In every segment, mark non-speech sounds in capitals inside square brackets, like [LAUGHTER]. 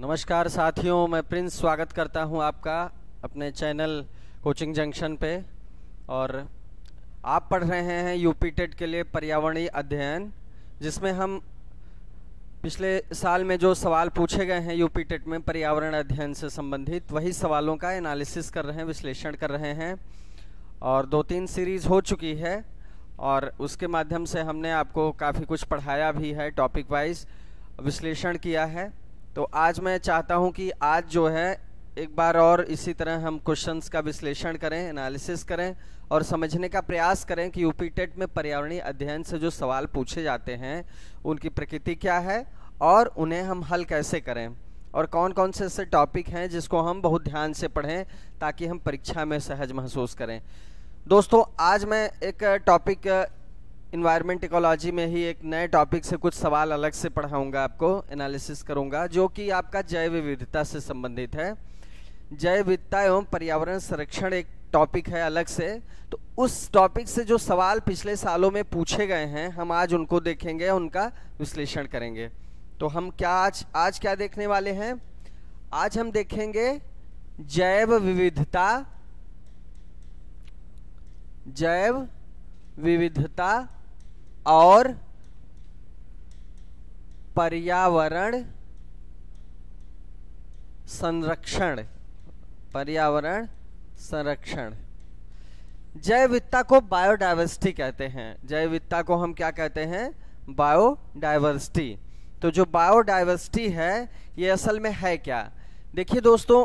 नमस्कार साथियों मैं प्रिंस स्वागत करता हूं आपका अपने चैनल कोचिंग जंक्शन पे और आप पढ़ रहे हैं यूपी टेट के लिए पर्यावरणीय अध्ययन जिसमें हम पिछले साल में जो सवाल पूछे गए हैं यूपी टेट में पर्यावरण अध्ययन से संबंधित वही सवालों का एनालिसिस कर रहे हैं विश्लेषण कर रहे हैं और दो तीन सीरीज़ हो चुकी है और उसके माध्यम से हमने आपको काफ़ी कुछ पढ़ाया भी है टॉपिक वाइज विश्लेषण किया है तो आज मैं चाहता हूं कि आज जो है एक बार और इसी तरह हम क्वेश्चंस का विश्लेषण करें एनालिसिस करें और समझने का प्रयास करें कि यूपी टेट में पर्यावरणीय अध्ययन से जो सवाल पूछे जाते हैं उनकी प्रकृति क्या है और उन्हें हम हल कैसे करें और कौन कौन से ऐसे टॉपिक हैं जिसको हम बहुत ध्यान से पढ़ें ताकि हम परीक्षा में सहज महसूस करें दोस्तों आज मैं एक टॉपिक इन्वायरमेंट इकोलॉजी में ही एक नए टॉपिक से कुछ सवाल अलग से पढ़ाऊंगा आपको एनालिसिस करूंगा जो कि आपका जैव विविधता से संबंधित है जैव विविधता एवं पर्यावरण संरक्षण एक टॉपिक है अलग से तो उस टॉपिक से जो सवाल पिछले सालों में पूछे गए हैं हम आज उनको देखेंगे उनका विश्लेषण करेंगे तो हम क्या आज आज क्या देखने वाले हैं आज हम देखेंगे जैव विविधता जैव विविधता और पर्यावरण संरक्षण पर्यावरण संरक्षण जैवविद्ता को बायोडाइवर्सिटी कहते हैं जैवविद्ता को हम क्या कहते हैं बायोडाइवर्सिटी तो जो बायोडाइवर्सिटी है ये असल में है क्या देखिए दोस्तों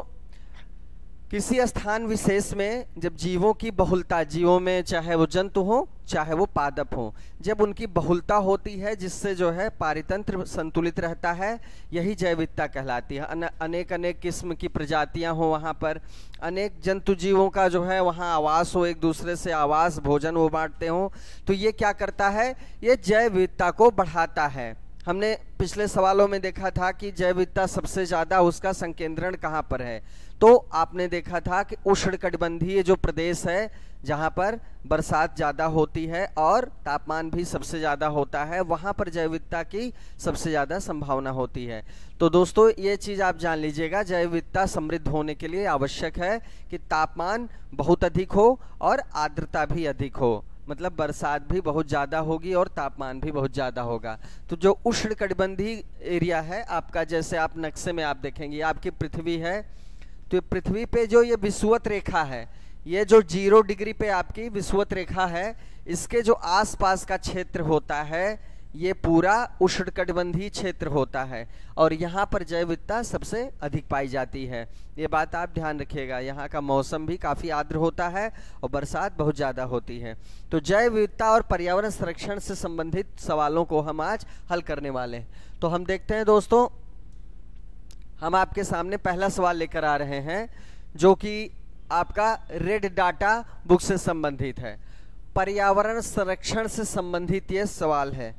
किसी स्थान विशेष में जब जीवों की बहुलता जीवों में चाहे वो जंतु हो चाहे वो पादप हो जब उनकी बहुलता होती है जिससे जो है पारितंत्र संतुलित रहता है यही जैविकता कहलाती है अनेक अनेक किस्म की प्रजातियां हो वहाँ पर अनेक जंतु जीवों का जो है वहाँ आवास हो एक दूसरे से आवास भोजन वो बांटते हों तो ये क्या करता है ये जैविकता को बढ़ाता है हमने पिछले सवालों में देखा था कि जैविकता सबसे ज़्यादा उसका संकेंद्रण कहाँ पर है तो आपने देखा था कि उष्ण जो प्रदेश है जहाँ पर बरसात ज़्यादा होती है और तापमान भी सबसे ज़्यादा होता है वहाँ पर जैविकता की सबसे ज़्यादा संभावना होती है तो दोस्तों ये चीज़ आप जान लीजिएगा जैविकता समृद्ध होने के लिए आवश्यक है कि तापमान बहुत अधिक हो और आर्द्रता भी अधिक हो मतलब बरसात भी बहुत ज़्यादा होगी और तापमान भी बहुत ज़्यादा होगा तो जो उष्ण कटिबंधी एरिया है आपका जैसे आप नक्शे में आप देखेंगे आपकी पृथ्वी है तो पृथ्वी पे जो ये विषुवत रेखा है ये जो जीरो डिग्री पे आपकी विषुवत रेखा है इसके जो आसपास का क्षेत्र होता है ये पूरा उष्णकटिबंधीय क्षेत्र होता है और यहाँ पर जैव विविधता सबसे अधिक पाई जाती है ये बात आप ध्यान रखिएगा यहाँ का मौसम भी काफ़ी आर्द्र होता है और बरसात बहुत ज़्यादा होती है तो जैव विविधता और पर्यावरण संरक्षण से संबंधित सवालों को हम आज हल करने वाले हैं तो हम देखते हैं दोस्तों हम आपके सामने पहला सवाल लेकर आ रहे हैं जो कि आपका रेड डाटा बुक से संबंधित है पर्यावरण संरक्षण से संबंधित ये सवाल है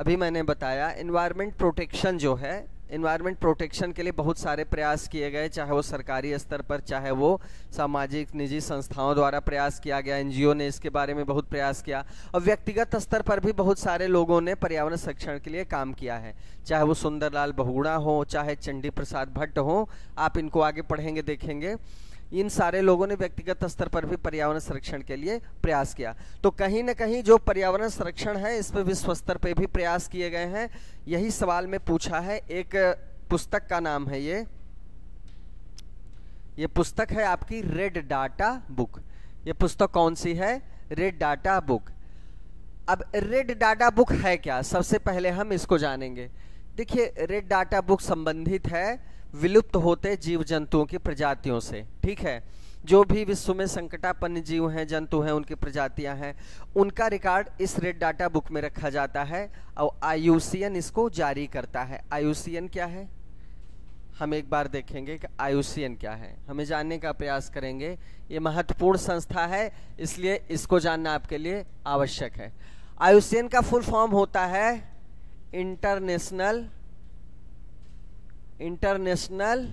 अभी मैंने बताया इन्वायरमेंट प्रोटेक्शन जो है इन्वायरमेंट प्रोटेक्शन के लिए बहुत सारे प्रयास किए गए चाहे वो सरकारी स्तर पर चाहे वो सामाजिक निजी संस्थाओं द्वारा प्रयास किया गया एनजीओ ने इसके बारे में बहुत प्रयास किया और व्यक्तिगत स्तर पर भी बहुत सारे लोगों ने पर्यावरण संरक्षण के लिए काम किया है चाहे वो सुंदरलाल बहुड़ा हो चाहे चंडी प्रसाद भट्ट हो आप इनको आगे पढ़ेंगे देखेंगे इन सारे लोगों ने व्यक्तिगत स्तर पर भी पर्यावरण संरक्षण के लिए प्रयास किया तो कहीं ना कहीं जो पर्यावरण संरक्षण है इस पर विश्व स्तर पर भी प्रयास किए गए हैं यही सवाल में पूछा है एक पुस्तक का नाम है ये ये पुस्तक है आपकी रेड डाटा बुक ये पुस्तक कौन सी है रेड डाटा बुक अब रेड डाटा बुक है क्या सबसे पहले हम इसको जानेंगे देखिए रेड डाटा बुक संबंधित है विलुप्त होते जीव जंतुओं की प्रजातियों से ठीक है जो भी विश्व में संकटापन्न जीव हैं जंतु हैं उनकी प्रजातियां हैं उनका रिकॉर्ड इस रेड डाटा बुक में रखा जाता है और आयुसीएन इसको जारी करता है आयुसीएन क्या है हम एक बार देखेंगे कि आयुसीएन क्या है हमें जानने का प्रयास करेंगे ये महत्वपूर्ण संस्था है इसलिए इसको जानना आपके लिए आवश्यक है आयुसीएन का फुल फॉर्म होता है international international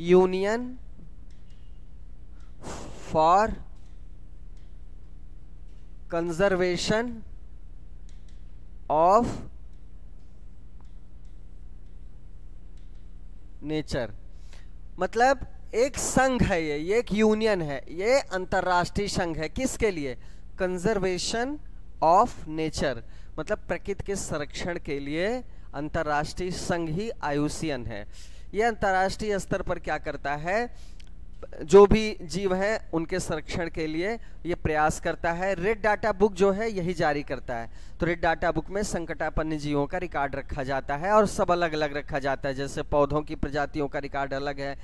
union for conservation of nature मतलब एक संघ है ये ये एक यूनियन है ये अंतर्राष्ट्रीय संघ है किसके लिए कंजर्वेशन ऑफ नेचर मतलब प्रकृति के संरक्षण के लिए अंतर्राष्ट्रीय संघ ही आयुसियन है यह अंतर्राष्ट्रीय स्तर पर क्या करता है जो भी जीव हैं उनके संरक्षण के लिए ये प्रयास करता है रेड डाटा बुक जो है यही जारी करता है तो रेड डाटा बुक में संकटापन्न जीवों का रिकॉर्ड रखा जाता है और सब अलग अलग रखा जाता है जैसे पौधों की प्रजातियों का रिकॉर्ड अलग है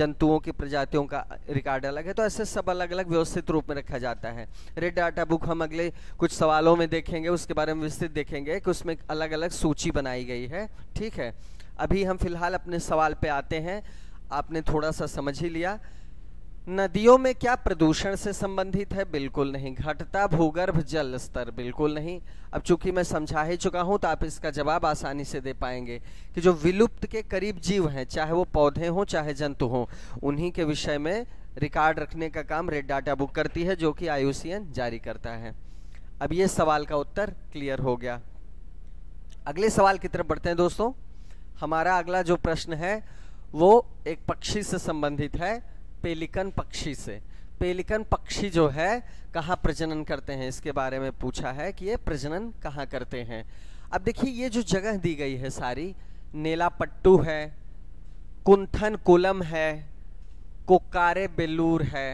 जंतुओं की प्रजातियों का रिकॉर्ड अलग है तो ऐसे सब अलग अलग व्यवस्थित रूप में रखा जाता है रेड डाटा बुक हम अगले कुछ सवालों में देखेंगे उसके बारे में विस्तृत देखेंगे कि उसमें अलग अलग सूची बनाई गई है ठीक है अभी हम फिलहाल अपने सवाल पर आते हैं आपने थोड़ा सा समझ ही लिया नदियों में क्या प्रदूषण से संबंधित है बिल्कुल नहीं घटता भूगर्भ जल स्तर बिल्कुल नहीं अब चूंकि मैं समझा ही चुका हूं तो आप इसका जवाब आसानी से दे पाएंगे कि जो विलुप्त के करीब जीव हैं चाहे वो पौधे हों चाहे जंतु हों उन्हीं के विषय में रिकॉर्ड रखने का काम रेड डाटा बुक करती है जो कि आई जारी करता है अब ये सवाल का उत्तर क्लियर हो गया अगले सवाल की तरफ बढ़ते हैं दोस्तों हमारा अगला जो प्रश्न है वो एक पक्षी से संबंधित है पेलिकन पक्षी से पेलिकन पक्षी जो है कहाँ प्रजनन करते हैं इसके बारे में पूछा है कि ये प्रजनन कहाँ करते हैं अब देखिए ये जो जगह दी गई है सारी नेलापट्टू है कुंथन कोलम है कोकारे बेलूर है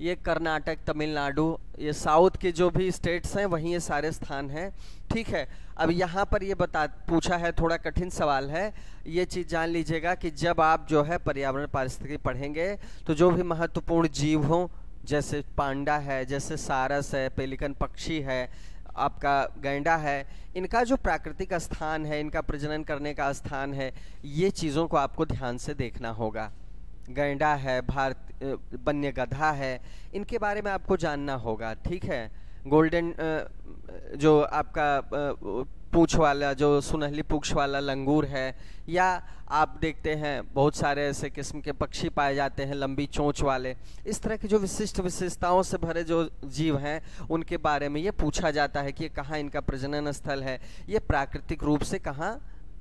ये कर्नाटक तमिलनाडु ये साउथ के जो भी स्टेट्स हैं वहीं ये सारे स्थान हैं ठीक है अब यहाँ पर ये बता पूछा है थोड़ा कठिन सवाल है ये चीज़ जान लीजिएगा कि जब आप जो है पर्यावरण पारिस्थितिकी पढ़ेंगे तो जो भी महत्वपूर्ण जीव हों जैसे पांडा है जैसे सारस है पेलिकन पक्षी है आपका गैंडा है इनका जो प्राकृतिक स्थान है इनका प्रजनन करने का स्थान है ये चीज़ों को आपको ध्यान से देखना होगा गैंडा है भारत वन्य गधा है इनके बारे में आपको जानना होगा ठीक है गोल्डन जो आपका पूछ वाला जो सुनहली पूछ वाला लंगूर है या आप देखते हैं बहुत सारे ऐसे किस्म के पक्षी पाए जाते हैं लंबी चोंच वाले इस तरह के जो विशिष्ट विशेषताओं से भरे जो जीव हैं उनके बारे में ये पूछा जाता है कि कहाँ इनका प्रजनन स्थल है ये प्राकृतिक रूप से कहाँ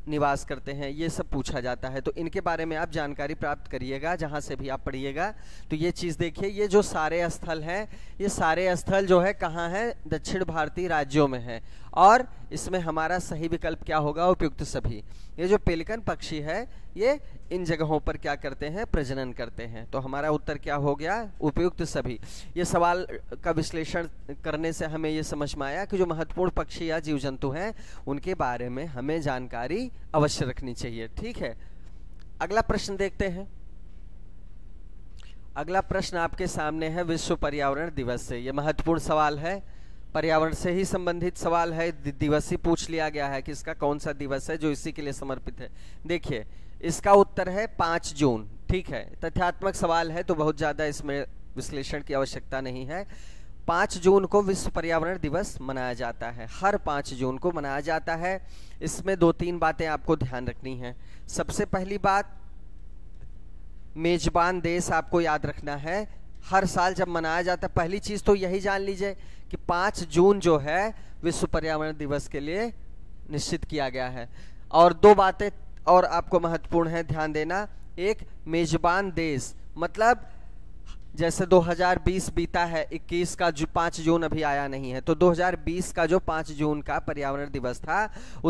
निवास करते हैं ये सब पूछा जाता है तो इनके बारे में आप जानकारी प्राप्त करिएगा जहाँ से भी आप पढ़िएगा तो ये चीज़ देखिए ये जो सारे स्थल हैं ये सारे स्थल जो है कहाँ हैं दक्षिण भारतीय राज्यों में हैं और इसमें हमारा सही विकल्प क्या होगा उपयुक्त सभी ये जो पेलिकन पक्षी है ये इन जगहों पर क्या करते हैं प्रजनन करते हैं तो हमारा उत्तर क्या हो गया उपयुक्त सभी ये सवाल का विश्लेषण करने से हमें ये समझ में आया कि जो महत्वपूर्ण पक्षी या जीव जंतु हैं उनके बारे में हमें जानकारी अवश्य रखनी चाहिए ठीक है अगला प्रश्न देखते हैं अगला प्रश्न आपके सामने है विश्व पर्यावरण दिवस से ये महत्वपूर्ण सवाल है पर्यावरण से ही संबंधित सवाल है दिवस ही पूछ लिया गया है कि इसका कौन सा दिवस है जो इसी के लिए समर्पित है देखिए इसका उत्तर है पाँच जून ठीक है तथ्यात्मक सवाल है तो बहुत ज़्यादा इसमें विश्लेषण की आवश्यकता नहीं है पाँच जून को विश्व पर्यावरण दिवस मनाया जाता है हर पाँच जून को मनाया जाता है इसमें दो तीन बातें आपको ध्यान रखनी है सबसे पहली बात मेजबान देश आपको याद रखना है हर साल जब मनाया जाता है पहली चीज़ तो यही जान लीजिए कि पांच जून जो है विश्व पर्यावरण दिवस के लिए निश्चित किया गया है और दो बातें और आपको महत्वपूर्ण है ध्यान देना एक मेजबान देश मतलब जैसे 2020 बीता है 21 का जो जून अभी आया नहीं है तो 2020 का जो पांच जून का पर्यावरण दिवस था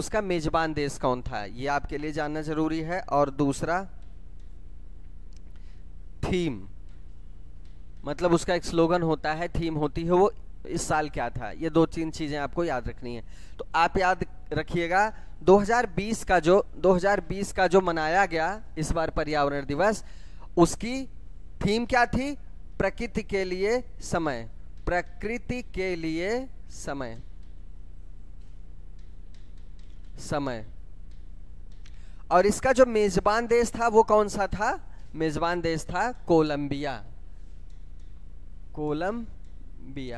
उसका मेजबान देश कौन था ये आपके लिए जानना जरूरी है और दूसरा थीम मतलब उसका एक स्लोगन होता है थीम होती है वो इस साल क्या था ये दो तीन चीज़ें आपको याद रखनी है तो आप याद रखिएगा 2020 का जो 2020 का जो मनाया गया इस बार पर्यावरण दिवस उसकी थीम क्या थी प्रकृति के लिए समय प्रकृति के लिए समय समय और इसका जो मेजबान देश था वो कौन सा था मेजबान देश था कोलंबिया कोलंबिया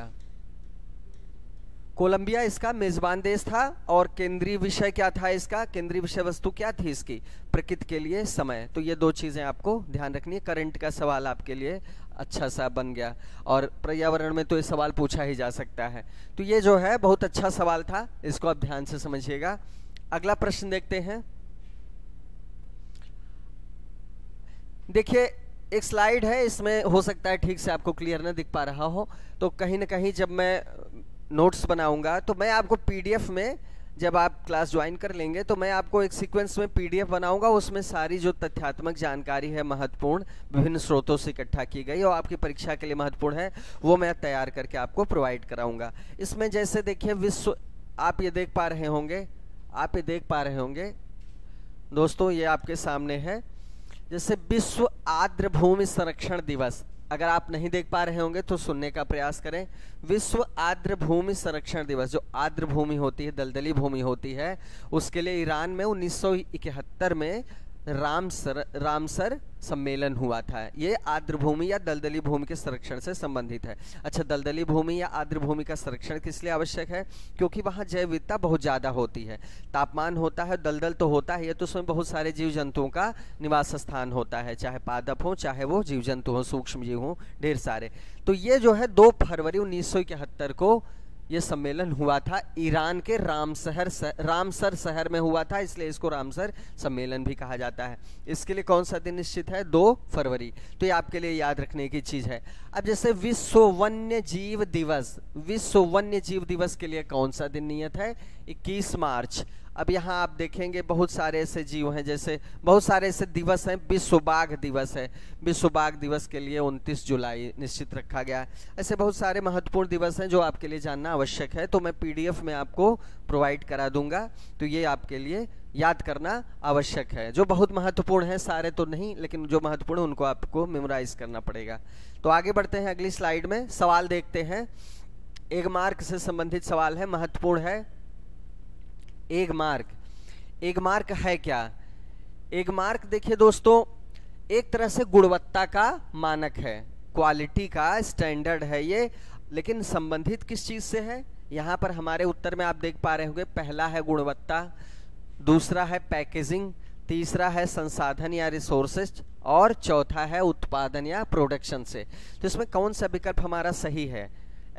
कोलंबिया इसका मेजबान देश था और केंद्रीय विषय क्या था इसका केंद्रीय विषय वस्तु क्या थी इसकी प्रकृति के लिए समय तो ये दो चीज़ें आपको ध्यान रखनी है करंट का सवाल आपके लिए अच्छा सा बन गया और पर्यावरण में तो ये सवाल पूछा ही जा सकता है तो ये जो है बहुत अच्छा सवाल था इसको आप ध्यान से समझिएगा अगला प्रश्न देखते हैं देखिए एक स्लाइड है इसमें हो सकता है ठीक से आपको क्लियर ना दिख पा रहा हो तो कहीं ना कहीं जब मैं नोट्स बनाऊंगा तो मैं आपको पीडीएफ में जब आप क्लास ज्वाइन कर लेंगे तो मैं आपको एक सीक्वेंस में पीडीएफ बनाऊंगा उसमें सारी जो तथ्यात्मक जानकारी है महत्वपूर्ण विभिन्न स्रोतों से इकट्ठा की गई और आपकी परीक्षा के लिए महत्वपूर्ण है वो मैं तैयार करके आपको प्रोवाइड कराऊंगा इसमें जैसे देखिए विश्व आप ये देख पा रहे होंगे आप ये देख पा रहे होंगे दोस्तों ये आपके सामने है जैसे विश्व आर्द्र भूमि संरक्षण दिवस अगर आप नहीं देख पा रहे होंगे तो सुनने का प्रयास करें विश्व आर्द्र भूमि संरक्षण दिवस जो आर्द्र भूमि होती है दलदली भूमि होती है उसके लिए ईरान में 1971 में रामसर रामसर सम्मेलन हुआ था ये आर्द्र भूमि या दलदली भूमि के संरक्षण से संबंधित है अच्छा दलदली भूमि या आर्द्र भूमि का संरक्षण किस लिए आवश्यक है क्योंकि वहाँ जैव विविधता बहुत ज़्यादा होती है तापमान होता है दलदल तो होता ही है तो उसमें बहुत सारे जीव जंतुओं का निवास स्थान होता है चाहे पादप हो चाहे वो जीव जंतु हों सूक्ष्म जीव हों ढेर सारे तो ये जो है दो फरवरी उन्नीस को ये सम्मेलन हुआ था ईरान के रामसहर रामसर शहर में हुआ था इसलिए इसको रामसर सम्मेलन भी कहा जाता है इसके लिए कौन सा दिन निश्चित है दो फरवरी तो ये आपके लिए याद रखने की चीज़ है अब जैसे विश्व वन्य जीव दिवस विश्व वन्य जीव दिवस के लिए कौन सा दिन नियत है इक्कीस मार्च अब यहाँ आप देखेंगे बहुत सारे ऐसे जीव हैं जैसे बहुत सारे ऐसे दिवस हैं विश्व बाघ दिवस है विश्व बाघ दिवस के लिए 29 जुलाई निश्चित रखा गया है ऐसे बहुत सारे महत्वपूर्ण दिवस हैं जो आपके लिए जानना आवश्यक है तो मैं पीडीएफ में आपको प्रोवाइड करा दूंगा तो ये आपके लिए याद करना आवश्यक है जो बहुत महत्वपूर्ण है सारे तो नहीं लेकिन जो महत्वपूर्ण उनको आपको मेमोराइज करना पड़ेगा तो आगे बढ़ते हैं अगली स्लाइड में सवाल देखते हैं एक मार्क से संबंधित सवाल है महत्वपूर्ण है एग मार्क एग मार्क है क्या एग मार्क देखिए दोस्तों एक तरह से गुणवत्ता का मानक है क्वालिटी का स्टैंडर्ड है ये लेकिन संबंधित किस चीज़ से है यहाँ पर हमारे उत्तर में आप देख पा रहे होंगे पहला है गुणवत्ता दूसरा है पैकेजिंग तीसरा है संसाधन या रिसोर्सेज और चौथा है उत्पादन या प्रोडक्शन से तो इसमें कौन सा विकल्प हमारा सही है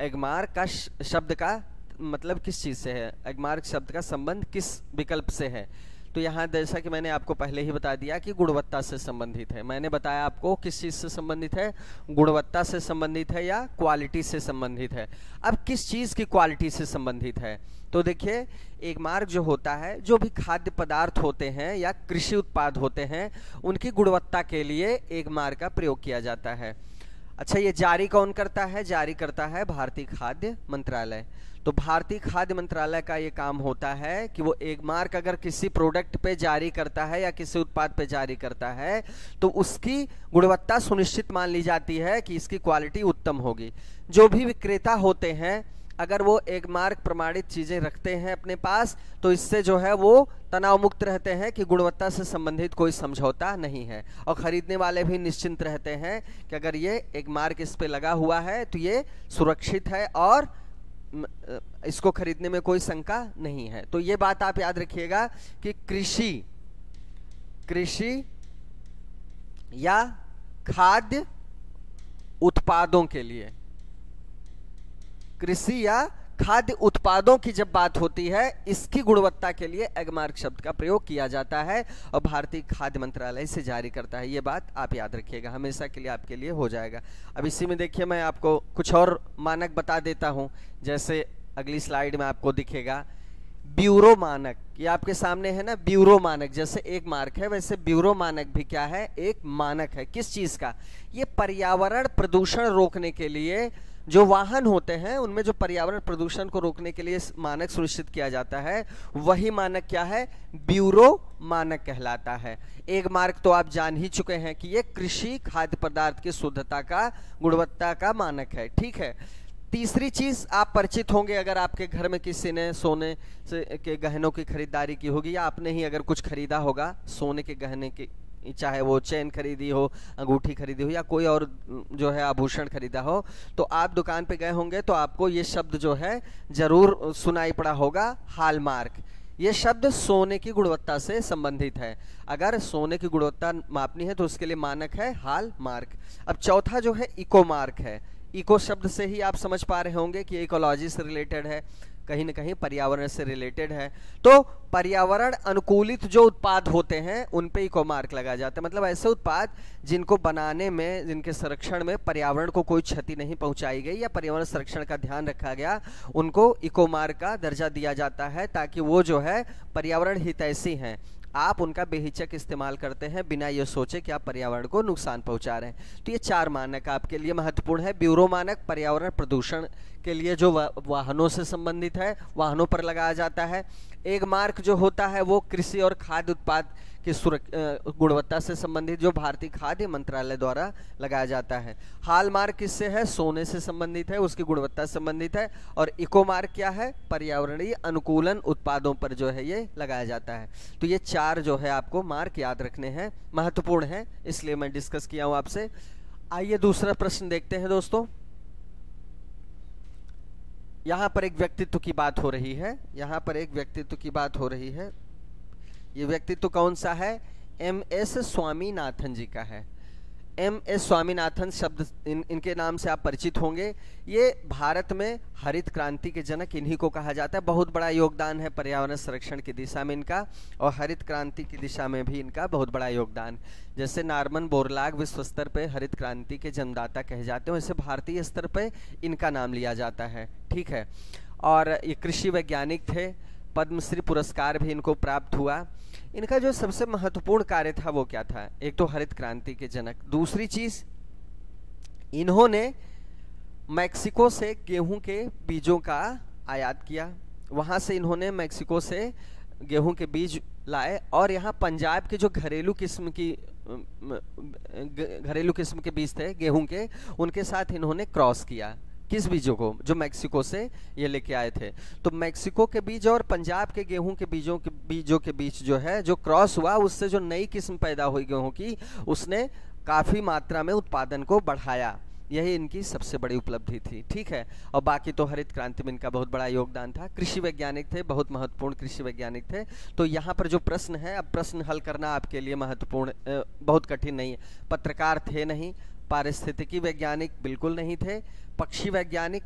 एगमार का शब्द का मतलब किस चीज़ से है एगमार्क शब्द का संबंध किस विकल्प से है तो यहाँ जैसा कि मैंने आपको पहले ही बता दिया कि गुणवत्ता से संबंधित है मैंने बताया आपको किस चीज़ से संबंधित है गुणवत्ता से संबंधित है या क्वालिटी से संबंधित है अब किस चीज़ की क्वालिटी से संबंधित है तो देखिए एक मार्ग जो होता है जो भी खाद्य पदार्थ होते हैं या कृषि उत्पाद होते हैं उनकी गुणवत्ता के लिए एक मार्ग का प्रयोग किया जाता है अच्छा ये जारी कौन करता है जारी करता है भारतीय खाद्य मंत्रालय तो भारतीय खाद्य मंत्रालय का ये काम होता है कि वो एक मार्क अगर किसी प्रोडक्ट पे जारी करता है या किसी उत्पाद पे जारी करता है तो उसकी गुणवत्ता सुनिश्चित मान ली जाती है कि इसकी क्वालिटी उत्तम होगी जो भी विक्रेता होते हैं अगर वो एक मार्ग प्रमाणित चीज़ें रखते हैं अपने पास तो इससे जो है वो तनाव मुक्त रहते हैं कि गुणवत्ता से संबंधित कोई समझौता नहीं है और ख़रीदने वाले भी निश्चिंत रहते हैं कि अगर ये एक मार्ग इस पर लगा हुआ है तो ये सुरक्षित है और इसको खरीदने में कोई शंका नहीं है तो ये बात आप याद रखिएगा कि कृषि कृषि या खाद्य उत्पादों के लिए कृषि या खाद्य उत्पादों की जब बात होती है इसकी गुणवत्ता के लिए एगमार्क शब्द का प्रयोग किया जाता है और भारतीय खाद्य मंत्रालय से जारी करता है ये बात आप याद रखिएगा हमेशा के लिए आपके लिए हो जाएगा अब इसी में देखिए मैं आपको कुछ और मानक बता देता हूँ जैसे अगली स्लाइड में आपको दिखेगा ब्यूरो मानक ये आपके सामने है ना ब्यूरो मानक जैसे एक मार्क है वैसे ब्यूरो मानक भी क्या है एक मानक है किस चीज़ का ये पर्यावरण प्रदूषण रोकने के लिए जो वाहन होते हैं उनमें जो पर्यावरण प्रदूषण को रोकने के लिए मानक सुनिश्चित किया जाता है वही मानक क्या है ब्यूरो मानक कहलाता है एक मार्ग तो आप जान ही चुके हैं कि ये कृषि खाद्य पदार्थ की शुद्धता का गुणवत्ता का मानक है ठीक है तीसरी चीज आप परिचित होंगे अगर आपके घर में किसी ने सोने के गहनों की खरीदारी की होगी या आपने ही अगर कुछ खरीदा होगा सोने के गहने की चाहे वो चेन खरीदी हो अंगूठी खरीदी हो या कोई और जो है आभूषण खरीदा हो तो आप दुकान पे गए होंगे तो आपको ये शब्द जो है ज़रूर सुनाई पड़ा होगा हालमार्क ये शब्द सोने की गुणवत्ता से संबंधित है अगर सोने की गुणवत्ता मापनी है तो उसके लिए मानक है हाल मार्क अब चौथा जो है इको मार्क है इको शब्द से ही आप समझ पा रहे होंगे कि इकोलॉजी से रिलेटेड है कहीं ना कहीं पर्यावरण से रिलेटेड है तो पर्यावरण अनुकूलित जो उत्पाद होते हैं उन पे इको मार्क लगा जाता है मतलब ऐसे उत्पाद जिनको बनाने में जिनके संरक्षण में पर्यावरण को कोई क्षति नहीं पहुंचाई गई या पर्यावरण संरक्षण का ध्यान रखा गया उनको इको मार्क का दर्जा दिया जाता है ताकि वो जो है पर्यावरण हितैषी हैं आप उनका बेहिचक इस्तेमाल करते हैं बिना ये सोचे कि आप पर्यावरण को नुकसान पहुंचा रहे हैं तो ये चार मानक आपके लिए महत्वपूर्ण है ब्यूरो मानक पर्यावरण प्रदूषण के लिए जो वाहनों से संबंधित है वाहनों पर लगाया जाता है एक मार्क जो होता है वो कृषि और खाद्य उत्पाद की गुणवत्ता से संबंधित जो भारतीय खाद्य मंत्रालय द्वारा लगाया जाता है हाल मार्क किससे है सोने से संबंधित है उसकी गुणवत्ता संबंधित है और इको मार्क क्या है पर्यावरणीय अनुकूलन उत्पादों पर जो है ये लगाया जाता है तो ये चार जो है आपको मार्क याद रखने हैं महत्वपूर्ण है इसलिए मैं डिस्कस किया हूँ आपसे आइए दूसरा प्रश्न देखते हैं दोस्तों यहाँ पर एक व्यक्तित्व की बात हो रही है यहाँ पर एक व्यक्तित्व की बात हो रही है ये व्यक्तित्व कौन सा है एम एस स्वामीनाथन जी का है एम एस स्वामीनाथन शब्द इन इनके नाम से आप परिचित होंगे ये भारत में हरित क्रांति के जनक इन्हीं को कहा जाता है बहुत बड़ा योगदान है पर्यावरण संरक्षण की दिशा में इनका और हरित क्रांति की दिशा में भी इनका बहुत बड़ा योगदान जैसे नार्मन बोरलाग विश्व स्तर पर हरित क्रांति के जन्मदाता कहे जाते हैं वैसे भारतीय स्तर पर इनका नाम लिया जाता है ठीक है और ये कृषि वैज्ञानिक थे पद्मश्री पुरस्कार भी इनको प्राप्त हुआ इनका जो सबसे महत्वपूर्ण कार्य था वो क्या था एक तो हरित क्रांति के जनक दूसरी चीज इन्होंने मैक्सिको से गेहूं के बीजों का आयात किया वहां से इन्होंने मैक्सिको से गेहूं के बीज लाए और यहाँ पंजाब के जो घरेलू किस्म की घरेलू किस्म के बीज थे गेहूं के उनके साथ इन्होंने क्रॉस किया किस बीजों को जो मैक्सिको से ये लेके आए थे तो मैक्सिको के बीज और पंजाब के गेहूं के बीजों के बीजों के बीच जो है जो क्रॉस हुआ उससे जो नई किस्म पैदा हुई गेहूं की उसने काफ़ी मात्रा में उत्पादन को बढ़ाया यही इनकी सबसे बड़ी उपलब्धि थी ठीक है और बाकी तो हरित क्रांति में इनका बहुत बड़ा योगदान था कृषि वैज्ञानिक थे बहुत महत्वपूर्ण कृषि वैज्ञानिक थे तो यहाँ पर जो प्रश्न है अब प्रश्न हल करना आपके लिए महत्वपूर्ण बहुत कठिन नहीं है पत्रकार थे नहीं पारिस्थितिकी वैज्ञानिक बिल्कुल नहीं थे पक्षी वैज्ञानिक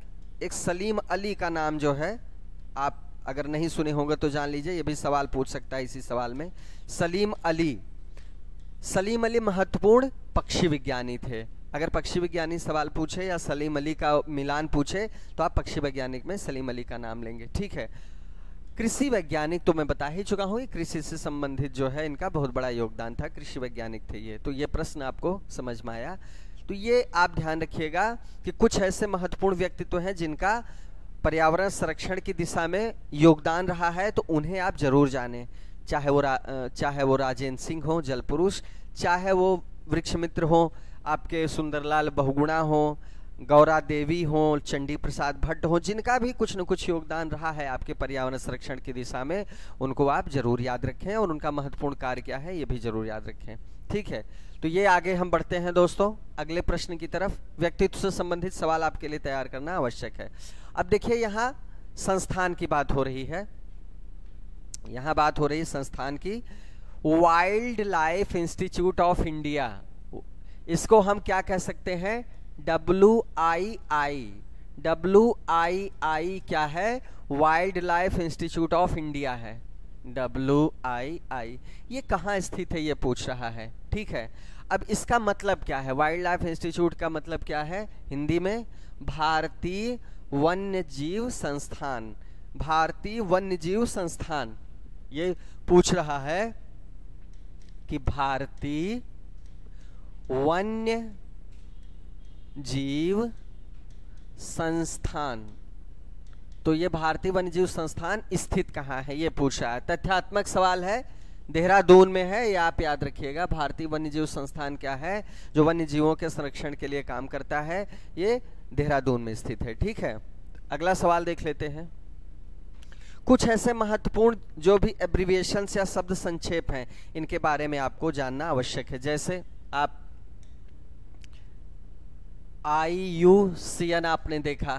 एक सलीम अली का नाम जो है आप अगर नहीं सुने होंगे तो जान लीजिए ये भी सवाल पूछ सकता है इसी सवाल में सलीम अली सलीम अली महत्वपूर्ण पक्षी विज्ञानी थे अगर पक्षी विज्ञानी सवाल पूछे या सलीम अली का मिलान पूछे तो आप पक्षी वैज्ञानिक में सलीम अली का नाम लेंगे ठीक है कृषि वैज्ञानिक तो मैं बता ही चुका हूँ ये कृषि से संबंधित जो है इनका बहुत बड़ा योगदान था कृषि वैज्ञानिक थे ये तो ये प्रश्न आपको समझ में आया तो ये आप ध्यान रखिएगा कि कुछ ऐसे महत्वपूर्ण व्यक्तित्व तो हैं जिनका पर्यावरण संरक्षण की दिशा में योगदान रहा है तो उन्हें आप जरूर जाने चाहे वो चाहे वो राजेंद्र सिंह हो जलपुरुष चाहे वो वृक्ष मित्र हों आपके सुंदरलाल बहुगुणा हों गौरा देवी हों चंडी प्रसाद भट्ट हों जिनका भी कुछ न कुछ योगदान रहा है आपके पर्यावरण संरक्षण की दिशा में उनको आप जरूर याद रखें और उनका महत्वपूर्ण कार्य क्या है ये भी जरूर याद रखें ठीक है तो ये आगे हम बढ़ते हैं दोस्तों अगले प्रश्न की तरफ व्यक्तित्व से संबंधित सवाल आपके लिए तैयार करना आवश्यक है अब देखिए यहाँ संस्थान की बात हो रही है यहाँ बात हो रही है संस्थान की wild life institute of India इसको हम क्या कह सकते हैं W I I W I I क्या है wild life institute of India है डब्लू आई आई ये कहाँ स्थित है ये पूछ रहा है ठीक है अब इसका मतलब क्या है वाइल्ड लाइफ इंस्टीट्यूट का मतलब क्या है हिंदी में भारतीय वन्य जीव संस्थान भारतीय वन्य जीव संस्थान ये पूछ रहा है कि भारतीय वन्य जीव संस्थान तो ये भारतीय वन्यजीव संस्थान स्थित कहाँ है ये पूछा है तथ्यात्मक सवाल है देहरादून में है ये आप याद रखिएगा भारतीय वन्यजीव संस्थान क्या है जो वन्यजीवों के संरक्षण के लिए काम करता है ये देहरादून में स्थित है ठीक है अगला सवाल देख लेते हैं कुछ ऐसे महत्वपूर्ण जो भी एब्रीविएशन या शब्द संक्षेप हैं इनके बारे में आपको जानना आवश्यक है जैसे आप आई यू सी एन आपने देखा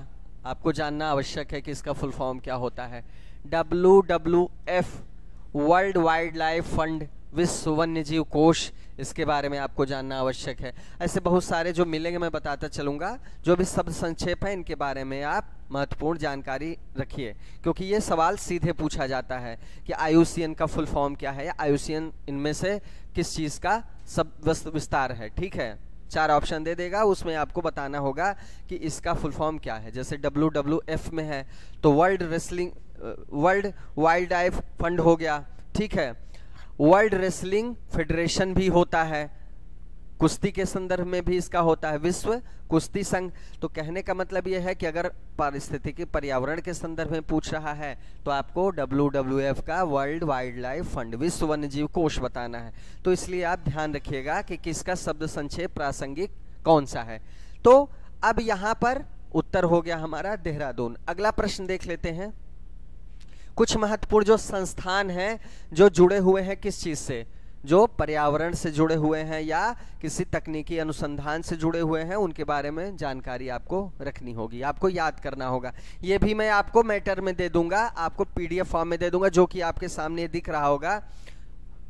आपको जानना आवश्यक है कि इसका फुल फॉर्म क्या होता है W W F world wild life fund विश्व वन्य जीव कोष इसके बारे में आपको जानना आवश्यक है ऐसे बहुत सारे जो मिलेंगे मैं बताता चलूँगा जो भी शब्द संक्षेप है इनके बारे में आप महत्वपूर्ण जानकारी रखिए क्योंकि ये सवाल सीधे पूछा जाता है कि आयुसीएन का फुल फॉर्म क्या है या आयुषियन इनमें से किस चीज़ का सब विस्तार है ठीक है चार ऑप्शन दे देगा उसमें आपको बताना होगा कि इसका फुल फॉर्म क्या है जैसे डब्ल्यू में है तो world wrestling world wild life fund हो गया ठीक है वर्ल्ड रेसलिंग फेडरेशन भी होता है कुश्ती के संदर्भ में भी इसका होता है विश्व कुश्ती संघ तो कहने का मतलब यह है कि अगर पारिस्थितिकी पर्यावरण के संदर्भ में पूछ रहा है तो आपको डब्ल्यू का वर्ल्ड वाइल्ड लाइफ फंड विश्व वन्य जीव कोष बताना है तो इसलिए आप ध्यान रखिएगा कि किसका शब्द संक्षेप प्रासंगिक कौन सा है तो अब यहां पर उत्तर हो गया हमारा देहरादून अगला प्रश्न देख लेते हैं कुछ महत्वपूर्ण जो संस्थान हैं जो जुड़े हुए हैं किस चीज़ से जो पर्यावरण से जुड़े हुए हैं या किसी तकनीकी अनुसंधान से जुड़े हुए हैं उनके बारे में जानकारी आपको रखनी होगी आपको याद करना होगा ये भी मैं आपको मैटर में दे दूंगा आपको पीडीएफ फॉर्म में दे दूंगा जो कि आपके सामने दिख रहा होगा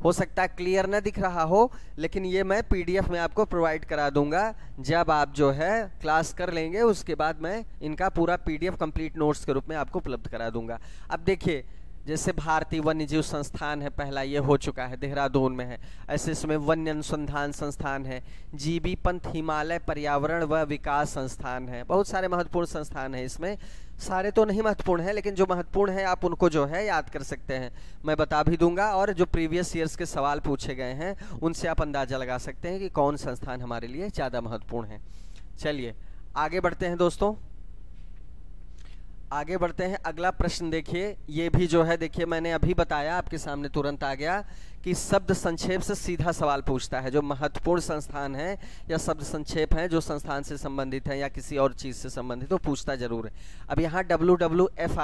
हो सकता है क्लियर ना दिख रहा हो लेकिन ये मैं पीडीएफ में आपको प्रोवाइड करा दूंगा जब आप जो है क्लास कर लेंगे उसके बाद मैं इनका पूरा पीडीएफ कंप्लीट नोट्स के रूप में आपको उपलब्ध करा दूंगा अब देखिए जैसे भारतीय वन्य जीव संस्थान है पहला ये हो चुका है देहरादून में है ऐसे इसमें वन्य अनुसंधान संस्थान है जीबी पंथ हिमालय पर्यावरण व विकास संस्थान है बहुत सारे महत्वपूर्ण संस्थान है इसमें सारे तो नहीं महत्वपूर्ण है लेकिन जो महत्वपूर्ण है आप उनको जो है याद कर सकते हैं मैं बता भी दूंगा और जो प्रीवियस ईयर्स के सवाल पूछे गए हैं उनसे आप अंदाज़ा लगा सकते हैं कि कौन संस्थान हमारे लिए ज़्यादा महत्वपूर्ण है चलिए आगे बढ़ते हैं दोस्तों आगे बढ़ते हैं अगला प्रश्न देखिए ये भी जो है देखिए मैंने अभी बताया आपके सामने तुरंत आ गया कि शब्द संक्षेप से सीधा सवाल पूछता है जो महत्वपूर्ण संस्थान है या शब्द संक्षेप है जो संस्थान से संबंधित है या किसी और चीज़ से संबंधित तो पूछता जरूर है अब यहाँ डब्ल्यू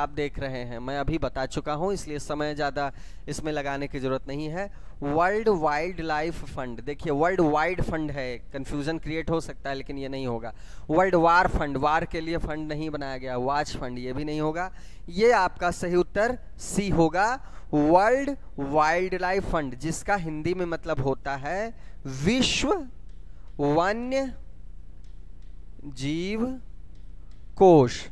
आप देख रहे हैं मैं अभी बता चुका हूँ इसलिए समय ज़्यादा इसमें लगाने की ज़रूरत नहीं है वर्ल्ड वाइल्ड लाइफ फंड देखिए वर्ल्ड वाइड फंड है कन्फ्यूज़न क्रिएट हो सकता है लेकिन ये नहीं होगा वर्ल्ड वार फंड वार के लिए फंड नहीं बनाया गया वॉच फंड ये भी नहीं होगा ये आपका सही उत्तर सी होगा वर्ल्ड वाइल्ड लाइफ फंड जिसका हिंदी में मतलब होता है विश्व वन्य जीव कोश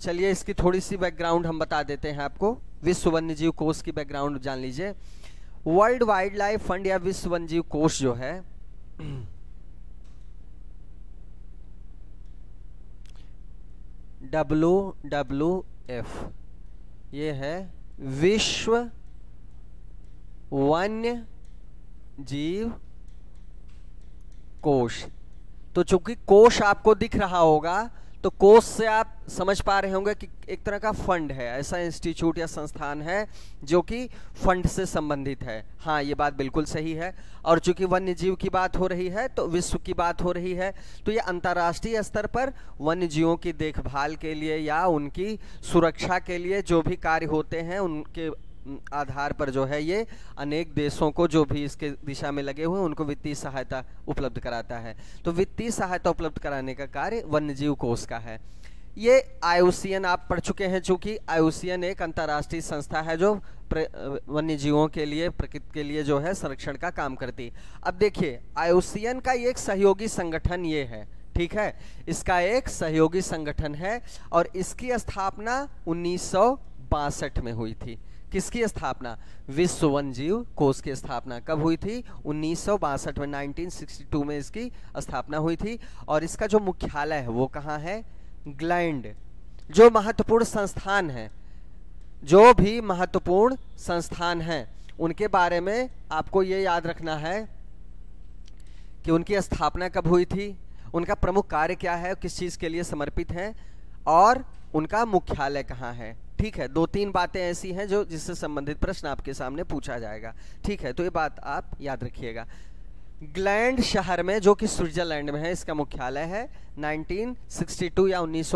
चलिए इसकी थोड़ी सी बैकग्राउंड हम बता देते हैं आपको विश्व वन्य जीव कोश की बैकग्राउंड जान लीजिए वर्ल्ड वाइल्ड लाइफ फंड या विश्व वन्य जीव कोश जो है डब्लू डब्लू एफ ये है विश्व वन्य जीव कोश तो चूंकि कोश आपको दिख रहा होगा तो कोष से आप समझ पा रहे होंगे कि एक तरह का फंड है ऐसा इंस्टीट्यूट या संस्थान है जो कि फंड से संबंधित है हाँ ये बात बिल्कुल सही है और चूंकि वन्य जीव की बात हो रही है तो विश्व की बात हो रही है तो ये अंतर्राष्ट्रीय स्तर पर वन्य जीवों की देखभाल के लिए या उनकी सुरक्षा के लिए जो भी कार्य होते हैं उनके आधार पर जो है ये अनेक देशों को जो भी इसके दिशा में लगे हुए हैं उनको वित्तीय सहायता उपलब्ध कराता है तो वित्तीय सहायता उपलब्ध कराने का कार्य वन्यजीव कोष का है ये आयुसियन आप पढ़ चुके हैं चूँकि आयुसियन एक अंतर्राष्ट्रीय संस्था है जो वन्य जीवों के लिए प्रकृति के लिए जो है संरक्षण का काम करती अब देखिए आयुसियन का एक सहयोगी संगठन ये है ठीक है इसका एक सहयोगी संगठन है और इसकी स्थापना उन्नीस में हुई थी किसकी स्थापना विश्व वन जीव कोष की स्थापना कब हुई थी उन्नीस में 1962 में इसकी स्थापना हुई थी और इसका जो मुख्यालय है वो कहाँ है ग्लैंड जो महत्वपूर्ण संस्थान है जो भी महत्वपूर्ण संस्थान हैं उनके बारे में आपको ये याद रखना है कि उनकी स्थापना कब हुई थी उनका प्रमुख कार्य क्या है किस चीज़ के लिए समर्पित हैं और उनका मुख्यालय कहाँ है ठीक है दो तीन बातें ऐसी हैं जो जिससे संबंधित प्रश्न आपके सामने पूछा जाएगा ठीक है तो ये बात आप याद रखिएगा ग्लैंड शहर में जो कि स्विट्जरलैंड में है इसका मुख्यालय है 1962 या उन्नीस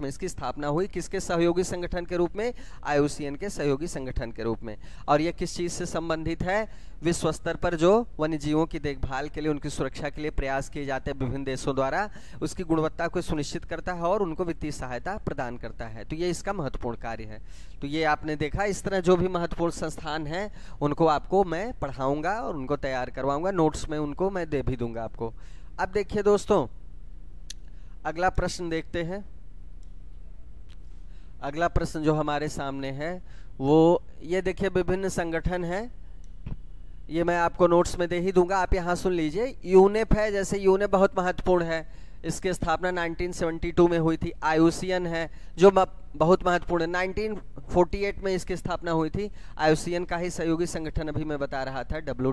में इसकी स्थापना हुई किसके सहयोगी संगठन के रूप में आईयूसीएन के सहयोगी संगठन के रूप में और यह किस चीज़ से संबंधित है विश्व स्तर पर जो वन्य जीवों की देखभाल के लिए उनकी सुरक्षा के लिए प्रयास किए जाते हैं विभिन्न देशों द्वारा उसकी गुणवत्ता को सुनिश्चित करता है और उनको वित्तीय सहायता प्रदान करता है तो ये इसका महत्वपूर्ण कार्य है तो ये आपने देखा इस तरह जो भी महत्वपूर्ण संस्थान हैं उनको आपको मैं पढ़ाऊँगा और उनको तैयार करवाऊँगा नोट्स में उनको मैं दे भी दूँगा आपको अब देखिए दोस्तों अगला प्रश्न देखते हैं अगला प्रश्न जो हमारे सामने है वो ये देखिए विभिन्न संगठन हैं ये मैं आपको नोट्स में दे ही दूंगा आप यहाँ सुन लीजिए यूनेप है जैसे यूनेप बहुत महत्वपूर्ण है इसकी स्थापना 1972 में हुई थी आयुसियन है जो बहुत महत्वपूर्ण है 1948 में इसकी स्थापना हुई थी आयुसियन का ही सहयोगी संगठन अभी मैं बता रहा था डब्ल्यू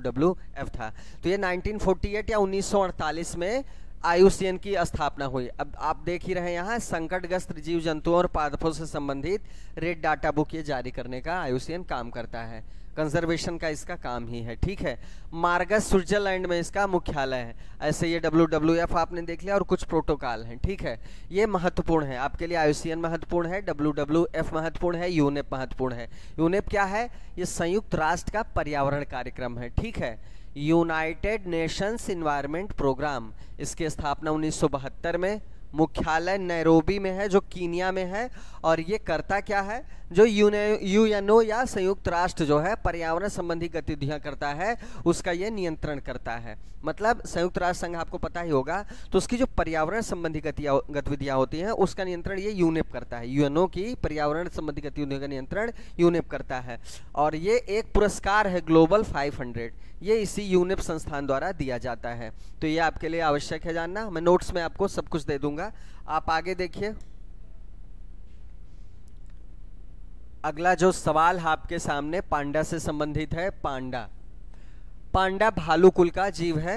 था तो ये 1948 या 1948 में आयुष्यन की स्थापना हुई अब आप देख ही रहे हैं यहाँ संकटग्रस्त जीव जंतुओं और पादपों से संबंधित रेड डाटा बुक ये जारी करने का आयुष्यन काम करता है कंजर्वेशन का इसका काम ही है ठीक है मार्गस स्विट्जरलैंड में इसका मुख्यालय है ऐसे ये डब्ल्यू डब्ल्यू एफ आपने देख लिया और कुछ प्रोटोकॉल हैं ठीक है ये महत्वपूर्ण है आपके लिए आयुसीएन महत्वपूर्ण है डब्ल्यू डब्ल्यू एफ महत्वपूर्ण है यूनेप महत्वपूर्ण है यूनेप क्या है ये संयुक्त राष्ट्र का पर्यावरण कार्यक्रम है ठीक है यूनाइटेड नेशंस इन्वायरमेंट प्रोग्राम इसकी स्थापना उन्नीस में मुख्यालय नैरोबी में है जो कीनिया में है और ये करता क्या है जो यू एन या संयुक्त राष्ट्र जो है पर्यावरण संबंधी गतिविधियां करता है उसका ये नियंत्रण करता है मतलब संयुक्त राष्ट्र संघ आपको पता ही होगा तो उसकी जो पर्यावरण संबंधी गतिविधियां होती हैं उसका नियंत्रण ये यूनेप करता है यूएनओ की पर्यावरण संबंधी गतिविधियों का नियंत्रण यूनेप करता है और ये एक पुरस्कार है ग्लोबल 500 ये इसी यूनेप संस्थान द्वारा दिया जाता है तो ये आपके लिए आवश्यक है जानना मैं नोट्स में आपको सब कुछ दे दूंगा आप आगे देखिए अगला जो सवाल आपके सामने पांडा से संबंधित है पांडा पांडा भालू कुल का जीव है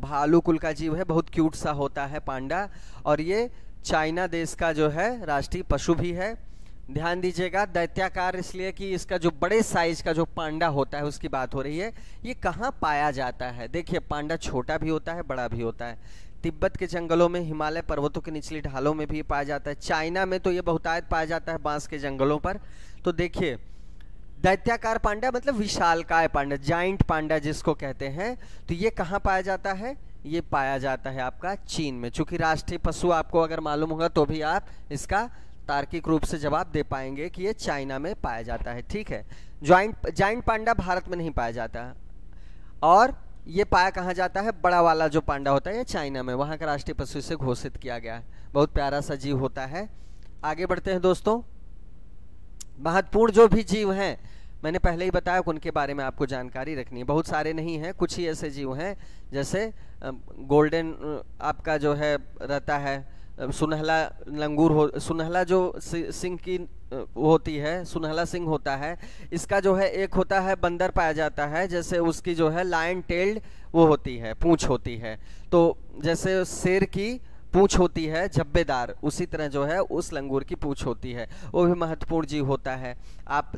भालू कुल का जीव है बहुत क्यूट सा होता है पांडा और ये चाइना देश का जो है राष्ट्रीय पशु भी है ध्यान दीजिएगा दैत्याकार इसलिए कि इसका जो बड़े साइज का जो पांडा होता है उसकी बात हो रही है ये कहाँ पाया जाता है देखिए पांडा छोटा भी होता है बड़ा भी होता है तिब्बत के जंगलों में हिमालय पर्वतों के निचली ढालों में भी पाया जाता है चाइना में तो ये बहुतायत पाया जाता है बांस के जंगलों पर तो देखिए दैत्याकार पांडा मतलब विशालकाय पांडा जाइंट पांडा जिसको कहते हैं तो ये कहाँ पाया जाता है ये पाया जाता है आपका चीन में चूंकि राष्ट्रीय पशु आपको अगर मालूम होगा तो भी आप इसका तार्किक रूप से जवाब दे पाएंगे कि ये चाइना में पाया जाता है ठीक है ज्वाइंट जाइंट पांडा भारत में नहीं पाया जाता और ये पाया कहाँ जाता है बड़ा वाला जो पांडा होता है ये चाइना में वहाँ का राष्ट्रीय पशु से घोषित किया गया है बहुत प्यारा सा जीव होता है आगे बढ़ते हैं दोस्तों महत्वपूर्ण जो भी जीव हैं मैंने पहले ही बताया उनके बारे में आपको जानकारी रखनी है बहुत सारे नहीं हैं कुछ ही ऐसे जीव हैं जैसे गोल्डन आपका जो है रहता है सुनहला लंगूर हो सुनहला जो सिंह की होती है सुनहला सिंह होता है इसका जो है एक होता है बंदर पाया जाता है जैसे उसकी जो है लाइन टेल्ड वो होती है पूछ होती है तो जैसे शेर की पूछ होती है झब्बेदार उसी तरह जो है उस लंगूर की पूछ होती है वो भी महत्वपूर्ण जीव होता है आप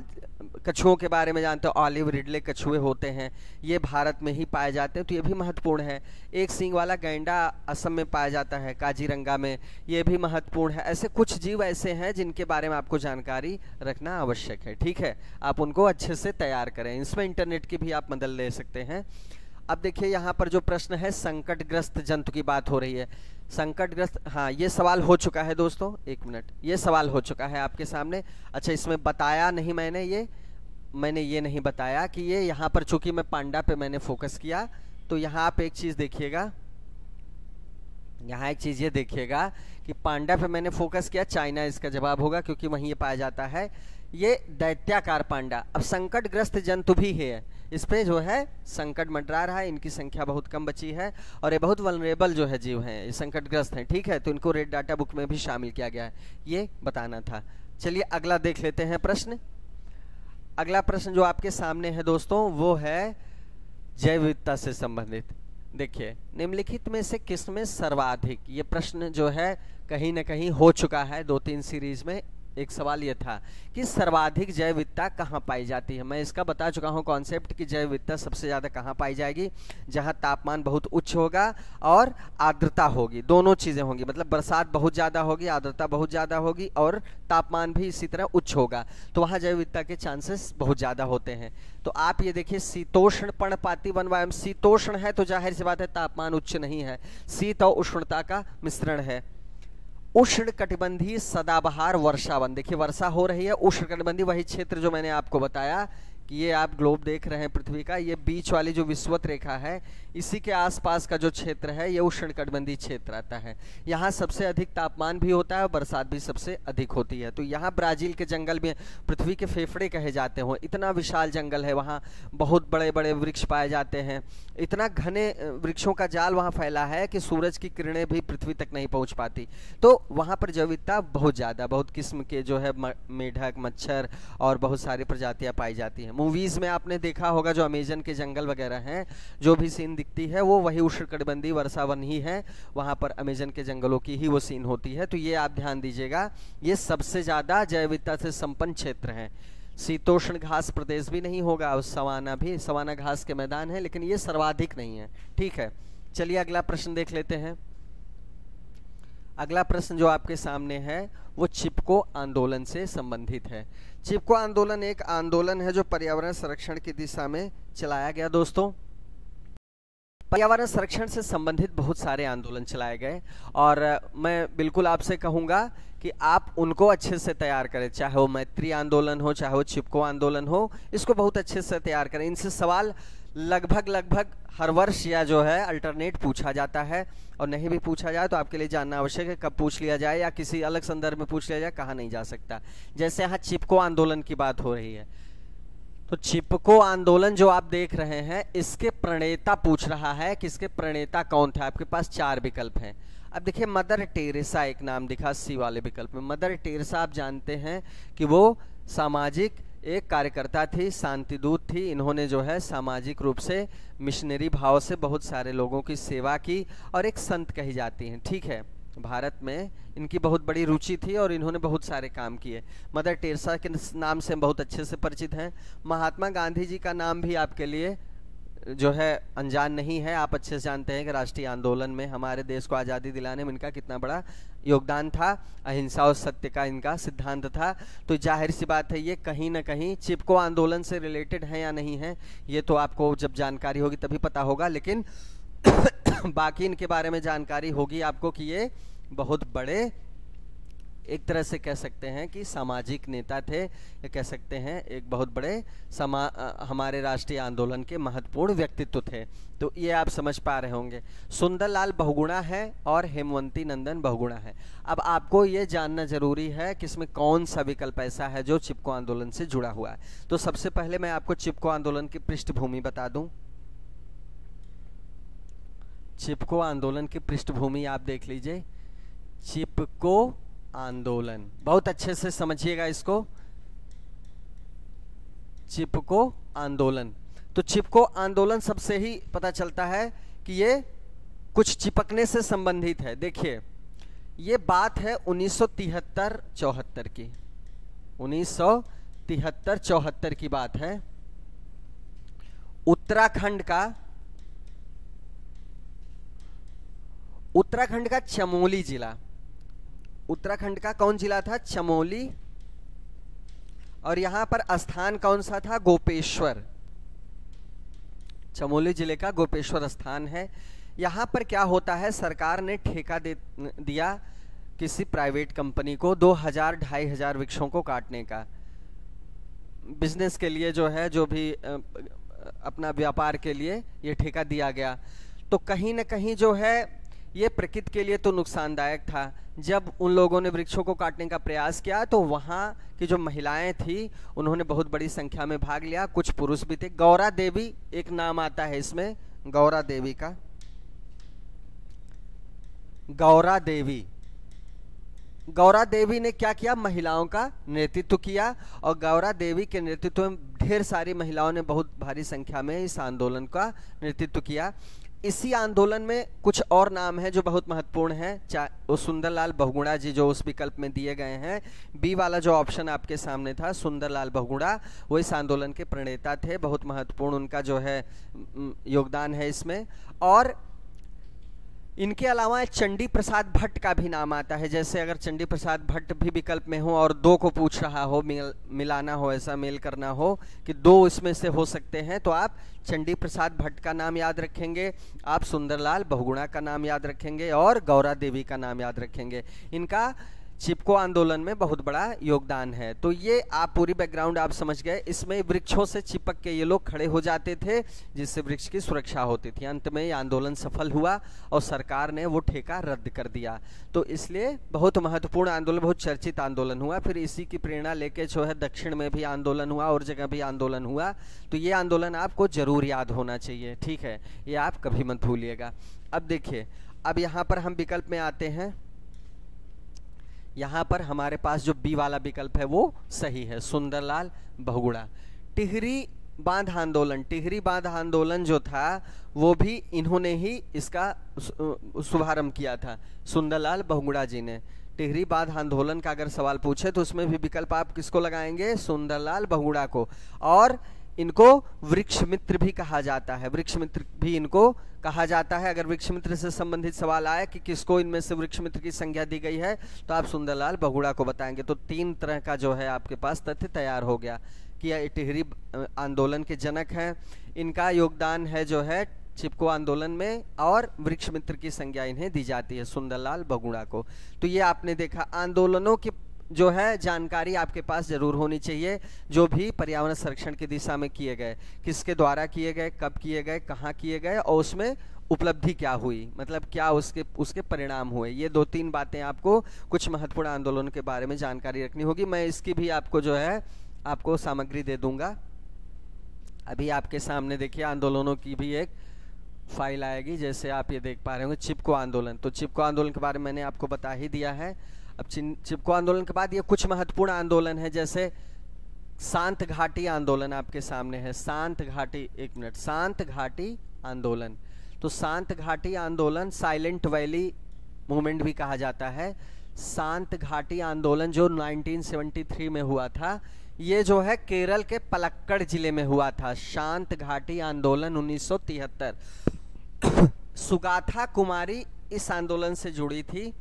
कछुओं के बारे में जानते हो ऑलिव रिडले कछुए होते हैं ये भारत में ही पाए जाते हैं तो ये भी महत्वपूर्ण है एक सींग वाला गैंडा असम में पाया जाता है काजीरंगा में ये भी महत्वपूर्ण है ऐसे कुछ जीव ऐसे हैं जिनके बारे में आपको जानकारी रखना आवश्यक है ठीक है आप उनको अच्छे से तैयार करें इसमें इंटरनेट की भी आप मदद ले सकते हैं अब देखिए यहाँ पर जो प्रश्न है संकटग्रस्त जंतु की बात हो रही है संकटग्रस्त हाँ ये सवाल हो चुका है दोस्तों एक मिनट ये सवाल हो चुका है आपके सामने अच्छा इसमें बताया नहीं मैंने ये मैंने ये नहीं बताया कि ये यहाँ पर चूंकि मैं पांडा पे मैंने फोकस किया तो यहाँ आप एक चीज़ देखिएगा यहाँ एक चीज़ ये देखिएगा कि पांडा पे मैंने फोकस किया चाइना इसका जवाब होगा क्योंकि वहीं ये पाया जाता है ये दैत्याकार पांडा अब संकटग्रस्त जंतु भी है इस पर जो है संकट मंडरा रहा है इनकी संख्या बहुत कम बची है और ये बहुत वनरेबल जो है जीव हैं ये संकटग्रस्त हैं ठीक है तो इनको रेड डाटा बुक में भी शामिल किया गया है ये बताना था चलिए अगला देख लेते हैं प्रश्न अगला प्रश्न जो आपके सामने है दोस्तों वो है जैव विविधता से संबंधित देखिए निम्नलिखित में से किस में सर्वाधिक ये प्रश्न जो है कहीं ना कहीं हो चुका है दो तीन सीरीज में एक सवाल ये था कि सर्वाधिक जैविकता कहाँ पाई जाती है मैं इसका बता चुका हूँ कॉन्सेप्ट कि जैविकता सबसे ज़्यादा कहाँ पाई जाएगी जहाँ तापमान बहुत उच्च होगा और आर्द्रता होगी दोनों चीज़ें होंगी मतलब बरसात बहुत ज़्यादा होगी आर्द्रता बहुत ज़्यादा होगी और तापमान भी इसी तरह उच्च होगा तो वहाँ जैव के चांसेस बहुत ज़्यादा होते हैं तो आप ये देखिए शीतोष्ण पर्णपाती वायम शीतोष्ण है तो जाहिर सी बात है तापमान उच्च नहीं है शीत और उष्णता का मिश्रण है उष्ण कटिबंधी सदाबहार वर्षावन देखिए वर्षा हो रही है उष्ण कटिबंधी वही क्षेत्र जो मैंने आपको बताया कि ये आप ग्लोब देख रहे हैं पृथ्वी का ये बीच वाली जो विश्वत रेखा है इसी के आसपास का जो क्षेत्र है ये उष्णकटिबंधीय क्षेत्र आता है यहाँ सबसे अधिक तापमान भी होता है और बरसात भी सबसे अधिक होती है तो यहाँ ब्राज़ील के जंगल भी पृथ्वी के फेफड़े कहे जाते हों इतना विशाल जंगल है वहाँ बहुत बड़े बड़े वृक्ष पाए जाते हैं इतना घने वृक्षों का जाल वहाँ फैला है कि सूरज की किरणें भी पृथ्वी तक नहीं पहुँच पाती तो वहाँ पर जैविकता बहुत ज़्यादा बहुत किस्म के जो है मेढक मच्छर और बहुत सारी प्रजातियाँ पाई जाती हैं मूवीज़ में आपने देखा होगा जो अमेजन के जंगल वगैरह हैं जो भी सीन दिखती है वो वही उष्णकटिबंधी वर्षावन ही है वहाँ पर अमेजन के जंगलों की ही वो सीन होती है तो ये आप ध्यान दीजिएगा ये सबसे ज़्यादा जैविकता से संपन्न क्षेत्र हैं शीतोष्ण घास प्रदेश भी नहीं होगा और सवाना भी सवाना घास के मैदान है लेकिन ये सर्वाधिक नहीं है ठीक है चलिए अगला प्रश्न देख लेते हैं अगला प्रश्न जो आपके सामने है वो चिपको आंदोलन से संबंधित है चिपको आंदोलन एक आंदोलन है जो पर्यावरण संरक्षण की दिशा में चलाया गया दोस्तों पर्यावरण संरक्षण से संबंधित बहुत सारे आंदोलन चलाए गए और मैं बिल्कुल आपसे कहूँगा कि आप उनको अच्छे से तैयार करें चाहे वो मैत्री आंदोलन हो चाहे वो चिपको आंदोलन हो इसको बहुत अच्छे से तैयार करें इनसे सवाल लगभग लगभग हर वर्ष या जो है अल्टरनेट पूछा जाता है और नहीं भी पूछा जाए तो आपके लिए जानना आवश्यक है कब पूछ लिया जाए या किसी अलग संदर्भ में पूछ लिया जाए कहा नहीं जा सकता जैसे यहाँ चिपको आंदोलन की बात हो रही है तो चिपको आंदोलन जो आप देख रहे हैं इसके प्रणेता पूछ रहा है कि इसके प्रणेता कौन था आपके पास चार विकल्प हैं अब देखिए मदर टेरेसा एक नाम दिखा सी वाले विकल्प में मदर टेरेसा आप जानते हैं कि वो सामाजिक एक कार्यकर्ता थी शांतिदूत थी इन्होंने जो है सामाजिक रूप से मिशनरी भाव से बहुत सारे लोगों की सेवा की और एक संत कही जाती हैं ठीक है भारत में इनकी बहुत बड़ी रुचि थी और इन्होंने बहुत सारे काम किए मदर टेरसा के नाम से हम बहुत अच्छे से परिचित हैं महात्मा गांधी जी का नाम भी आपके लिए जो है अनजान नहीं है आप अच्छे से जानते हैं कि राष्ट्रीय आंदोलन में हमारे देश को आज़ादी दिलाने में इनका कितना बड़ा योगदान था अहिंसा और सत्य का इनका सिद्धांत था तो जाहिर सी बात है ये कहीं ना कहीं चिपको आंदोलन से रिलेटेड है या नहीं है ये तो आपको जब जानकारी होगी तभी पता होगा लेकिन [COUGHS] बाकी इनके बारे में जानकारी होगी आपको कि ये बहुत बड़े एक तरह से कह सकते हैं कि सामाजिक नेता थे या कह सकते हैं एक बहुत बड़े समा हमारे राष्ट्रीय आंदोलन के महत्वपूर्ण व्यक्तित्व थे तो ये आप समझ पा रहे होंगे सुंदरलाल बहुगुणा है और हेमवंती नंदन बहुगुणा है अब आपको ये जानना जरूरी है कि इसमें कौन सा विकल्प ऐसा है जो चिपको आंदोलन से जुड़ा हुआ है तो सबसे पहले मैं आपको चिपको आंदोलन की पृष्ठभूमि बता दूँ चिपको आंदोलन की पृष्ठभूमि आप देख लीजिए चिपको आंदोलन बहुत अच्छे से समझिएगा इसको चिपको आंदोलन तो चिपको आंदोलन सबसे ही पता चलता है कि ये कुछ चिपकने से संबंधित है देखिए ये बात है 1973-74 की 1973-74 की बात है उत्तराखंड का उत्तराखंड का चमोली जिला उत्तराखंड का कौन जिला था चमोली और यहां पर स्थान कौन सा था गोपेश्वर चमोली जिले का गोपेश्वर स्थान है यहां पर क्या होता है सरकार ने ठेका दे दिया किसी प्राइवेट कंपनी को दो हज़ार ढाई हज़ार वृक्षों को काटने का बिजनेस के लिए जो है जो भी अपना व्यापार के लिए ये ठेका दिया गया तो कहीं ना कहीं जो है ये प्रकृति के लिए तो नुकसानदायक था जब उन लोगों ने वृक्षों को काटने का प्रयास किया तो वहाँ की जो महिलाएं थी उन्होंने बहुत बड़ी संख्या में भाग लिया कुछ पुरुष भी थे गौरा देवी एक नाम आता है इसमें गौरा देवी का गौरा देवी गौरा देवी ने क्या किया महिलाओं का नेतृत्व किया और गौरा देवी के नेतृत्व में ढेर सारी महिलाओं ने बहुत भारी संख्या में इस आंदोलन का नेतृत्व किया इसी आंदोलन में कुछ और नाम हैं जो बहुत महत्वपूर्ण हैं वो सुंदरलाल बहुगुणा जी जो उस विकल्प में दिए गए हैं बी वाला जो ऑप्शन आपके सामने था सुंदरलाल बहुगुणा वो इस आंदोलन के प्रणेता थे बहुत महत्वपूर्ण उनका जो है योगदान है इसमें और इनके अलावा चंडी प्रसाद भट्ट का भी नाम आता है जैसे अगर चंडी प्रसाद भट्ट भी विकल्प में हो और दो को पूछ रहा हो मिल, मिलाना हो ऐसा मेल करना हो कि दो इसमें से हो सकते हैं तो आप चंडी प्रसाद भट्ट का नाम याद रखेंगे आप सुंदरलाल बहुगुणा का नाम याद रखेंगे और गौरा देवी का नाम याद रखेंगे इनका चिपको आंदोलन में बहुत बड़ा योगदान है तो ये आप पूरी बैकग्राउंड आप समझ गए इसमें वृक्षों से चिपक के ये लोग खड़े हो जाते थे जिससे वृक्ष की सुरक्षा होती थी अंत में ये आंदोलन सफल हुआ और सरकार ने वो ठेका रद्द कर दिया तो इसलिए बहुत महत्वपूर्ण आंदोलन बहुत चर्चित आंदोलन हुआ फिर इसी की प्रेरणा लेके जो है दक्षिण में भी आंदोलन हुआ और जगह भी आंदोलन हुआ तो ये आंदोलन आपको ज़रूर याद होना चाहिए ठीक है ये आप कभी मत भूलिएगा अब देखिए अब यहाँ पर हम विकल्प में आते हैं यहाँ पर हमारे पास जो बी वाला विकल्प है वो सही है सुंदरलाल बहुगुड़ा टिहरी बांध आंदोलन टिहरी बांध आंदोलन जो था वो भी इन्होंने ही इसका शुभारंभ किया था सुंदरलाल बहुगुड़ा जी ने टिहरी बांध आंदोलन का अगर सवाल पूछे तो उसमें भी विकल्प आप किसको लगाएंगे सुंदरलाल बहुगुड़ा को और इनको वृक्ष मित्र भी कहा जाता है वृक्ष मित्र भी इनको कहा जाता है अगर वृक्ष मित्र से संबंधित सवाल आया कि किसको इनमें से वृक्ष मित्र की संज्ञा दी गई है तो आप सुंदरलाल बहुड़ा को बताएंगे तो तीन तरह का जो है आपके पास तथ्य तैयार हो गया कि यह टिहरी आंदोलन के जनक हैं इनका योगदान है जो है चिपको आंदोलन में और वृक्ष मित्र की संज्ञा इन्हें दी जाती है सुंदरलाल बगुड़ा को तो ये आपने देखा आंदोलनों के जो है जानकारी आपके पास जरूर होनी चाहिए जो भी पर्यावरण संरक्षण की दिशा में किए गए किसके द्वारा किए गए कब किए गए कहाँ किए गए और उसमें उपलब्धि क्या हुई मतलब क्या उसके उसके परिणाम हुए ये दो तीन बातें आपको कुछ महत्वपूर्ण आंदोलन के बारे में जानकारी रखनी होगी मैं इसकी भी आपको जो है आपको सामग्री दे दूंगा अभी आपके सामने देखिए आंदोलनों की भी एक फाइल आएगी जैसे आप ये देख पा रहे होंगे चिपको आंदोलन तो चिपको आंदोलन के बारे में मैंने आपको बता ही दिया है अब चिपको आंदोलन के बाद ये कुछ महत्वपूर्ण आंदोलन है जैसे शांत घाटी आंदोलन आपके सामने है शांत घाटी एक मिनट शांत घाटी आंदोलन तो शांत घाटी आंदोलन साइलेंट वैली मूवमेंट भी कहा जाता है शांत घाटी आंदोलन जो 1973 में हुआ था ये जो है केरल के पलक्कड़ जिले में हुआ था शांत घाटी आंदोलन 1973 [COUGHS] सुगाथा कुमारी इस आंदोलन से जुड़ी थी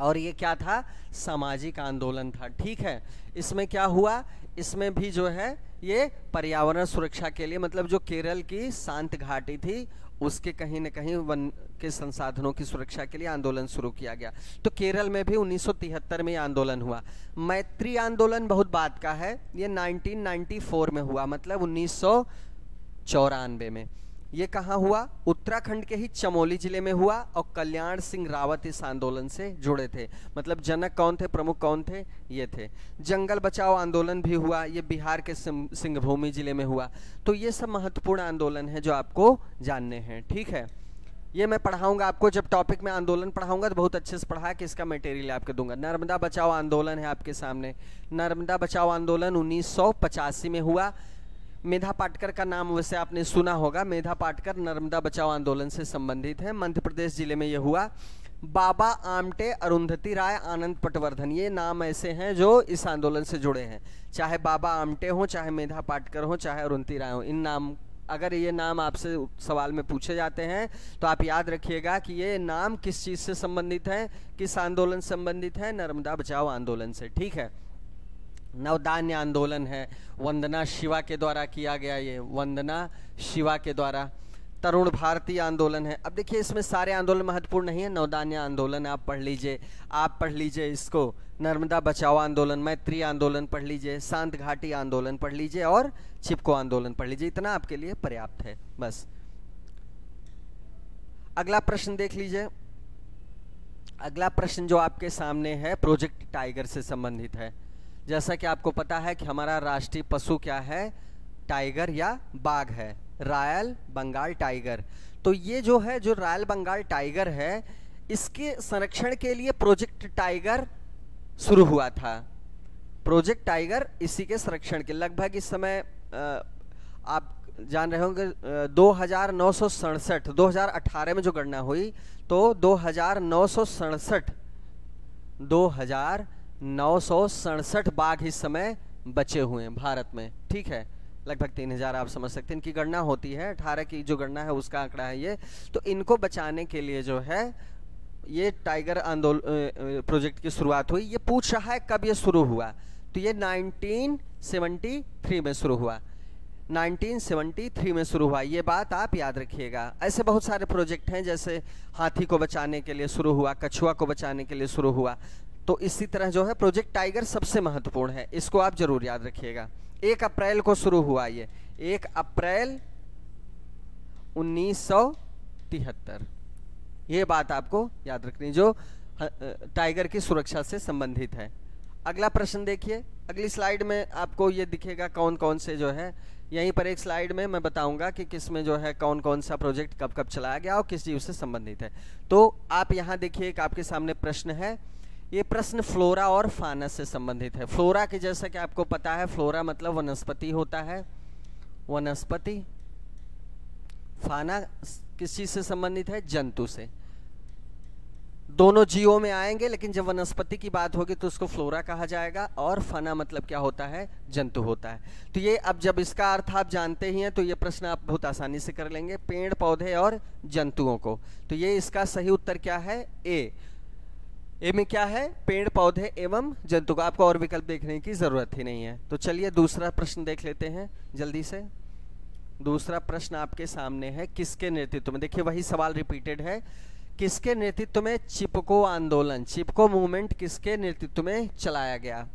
और ये क्या था सामाजिक आंदोलन था ठीक है इसमें क्या हुआ इसमें भी जो है ये पर्यावरण सुरक्षा के लिए मतलब जो केरल की शांत घाटी थी उसके कहीं ना कहीं वन के संसाधनों की सुरक्षा के लिए आंदोलन शुरू किया गया तो केरल में भी 1973 में आंदोलन हुआ मैत्री आंदोलन बहुत बात का है ये 1994 में हुआ मतलब उन्नीस में ये कहाँ हुआ उत्तराखंड के ही चमोली जिले में हुआ और कल्याण सिंह रावत इस आंदोलन से जुड़े थे मतलब जनक कौन थे प्रमुख कौन थे ये थे जंगल बचाओ आंदोलन भी हुआ ये बिहार के सिंहभूमि जिले में हुआ तो ये सब महत्वपूर्ण आंदोलन है जो आपको जानने हैं ठीक है ये मैं पढ़ाऊंगा आपको जब टॉपिक में आंदोलन पढ़ाऊंगा तो बहुत अच्छे से पढ़ा कि इसका मटेरियल आपके दूंगा नर्मदा बचाओ आंदोलन है आपके सामने नर्मदा बचाओ आंदोलन उन्नीस में हुआ मेधा पाटकर का नाम वैसे आपने सुना होगा मेधा पाटकर नर्मदा बचाओ आंदोलन से संबंधित है मध्य प्रदेश जिले में यह हुआ बाबा आमटे अरुंधति राय आनंद पटवर्धन ये नाम ऐसे हैं जो इस आंदोलन से जुड़े हैं चाहे बाबा आमटे हो चाहे मेधा पाटकर हो चाहे अरुंधति राय हो इन नाम अगर ये नाम आपसे सवाल में पूछे जाते हैं तो आप याद रखिएगा कि ये नाम किस चीज़ से संबंधित है किस आंदोलन संबंधित है नर्मदा बचाओ आंदोलन से ठीक है नवदान्य आंदोलन है वंदना शिवा के द्वारा किया गया ये वंदना शिवा के द्वारा तरुण भारती आंदोलन है अब देखिए इसमें सारे आंदोलन महत्वपूर्ण नहीं है नवदान्य आंदोलन आप पढ़ लीजिए आप पढ़ लीजिए इसको नर्मदा बचाओ आंदोलन मैत्री आंदोलन पढ़ लीजिए शांत घाटी आंदोलन पढ़ लीजिए और चिपको आंदोलन पढ़ लीजिए इतना आपके लिए पर्याप्त है बस अगला प्रश्न देख लीजिए अगला प्रश्न जो आपके सामने है प्रोजेक्ट टाइगर से संबंधित है जैसा कि आपको पता है कि हमारा राष्ट्रीय पशु क्या है टाइगर या बाघ है रॉयल बंगाल टाइगर तो ये जो है जो रॉयल बंगाल टाइगर है इसके संरक्षण के लिए प्रोजेक्ट टाइगर शुरू हुआ था प्रोजेक्ट टाइगर इसी के संरक्षण के लगभग इस समय आप जान रहे होंगे दो हज़ार नौ सौ सड़सठ दो हज़ार अठारह में जो गणना हुई तो दो हज़ार नौ सौ सड़सठ दो हज़ार नौ बाघ इस समय बचे हुए हैं भारत में ठीक है लगभग तीन हज़ार आप समझ सकते हैं इनकी गणना होती है अठारह की जो गणना है उसका आंकड़ा है ये तो इनको बचाने के लिए जो है ये टाइगर आंदोलन प्रोजेक्ट की शुरुआत हुई ये पूछ रहा है कब ये शुरू हुआ तो ये 1973 में शुरू हुआ 1973 में शुरू हुआ ये बात आप याद रखिएगा ऐसे बहुत सारे प्रोजेक्ट हैं जैसे हाथी को बचाने के लिए शुरू हुआ कछुआ को बचाने के लिए शुरू हुआ तो इसी तरह जो है प्रोजेक्ट टाइगर सबसे महत्वपूर्ण है इसको आप जरूर याद रखिएगा एक अप्रैल को शुरू हुआ ये एक अप्रैल उन्नीस ये बात आपको याद रखनी जो टाइगर की सुरक्षा से संबंधित है अगला प्रश्न देखिए अगली स्लाइड में आपको ये दिखेगा कौन कौन से जो है यहीं पर एक स्लाइड में मैं बताऊंगा कि किस में जो है कौन कौन सा प्रोजेक्ट कब कब चलाया गया और किस जीव से संबंधित है तो आप यहाँ देखिए एक आपके सामने प्रश्न है ये प्रश्न फ्लोरा और फाना से संबंधित है फ्लोरा के जैसा कि आपको पता है फ्लोरा मतलब वनस्पति होता है वनस्पति फाना किस चीज से संबंधित है जंतु से दोनों जीवों में आएंगे लेकिन जब वनस्पति की बात होगी तो उसको फ्लोरा कहा जाएगा और फना मतलब क्या होता है जंतु होता है तो ये अब जब इसका अर्थ आप जानते ही हैं तो ये प्रश्न आप बहुत आसानी से कर लेंगे पेड़ पौधे और जंतुओं को तो ये इसका सही उत्तर क्या है ए ए में क्या है पेड़ पौधे एवं जंतु का आपको और विकल्प देखने की ज़रूरत ही नहीं है तो चलिए दूसरा प्रश्न देख लेते हैं जल्दी से दूसरा प्रश्न आपके सामने है किसके नेतृत्व में देखिए वही सवाल रिपीटेड है किसके नेतृत्व में चिपको आंदोलन चिपको मूवमेंट किसके नेतृत्व में चलाया गया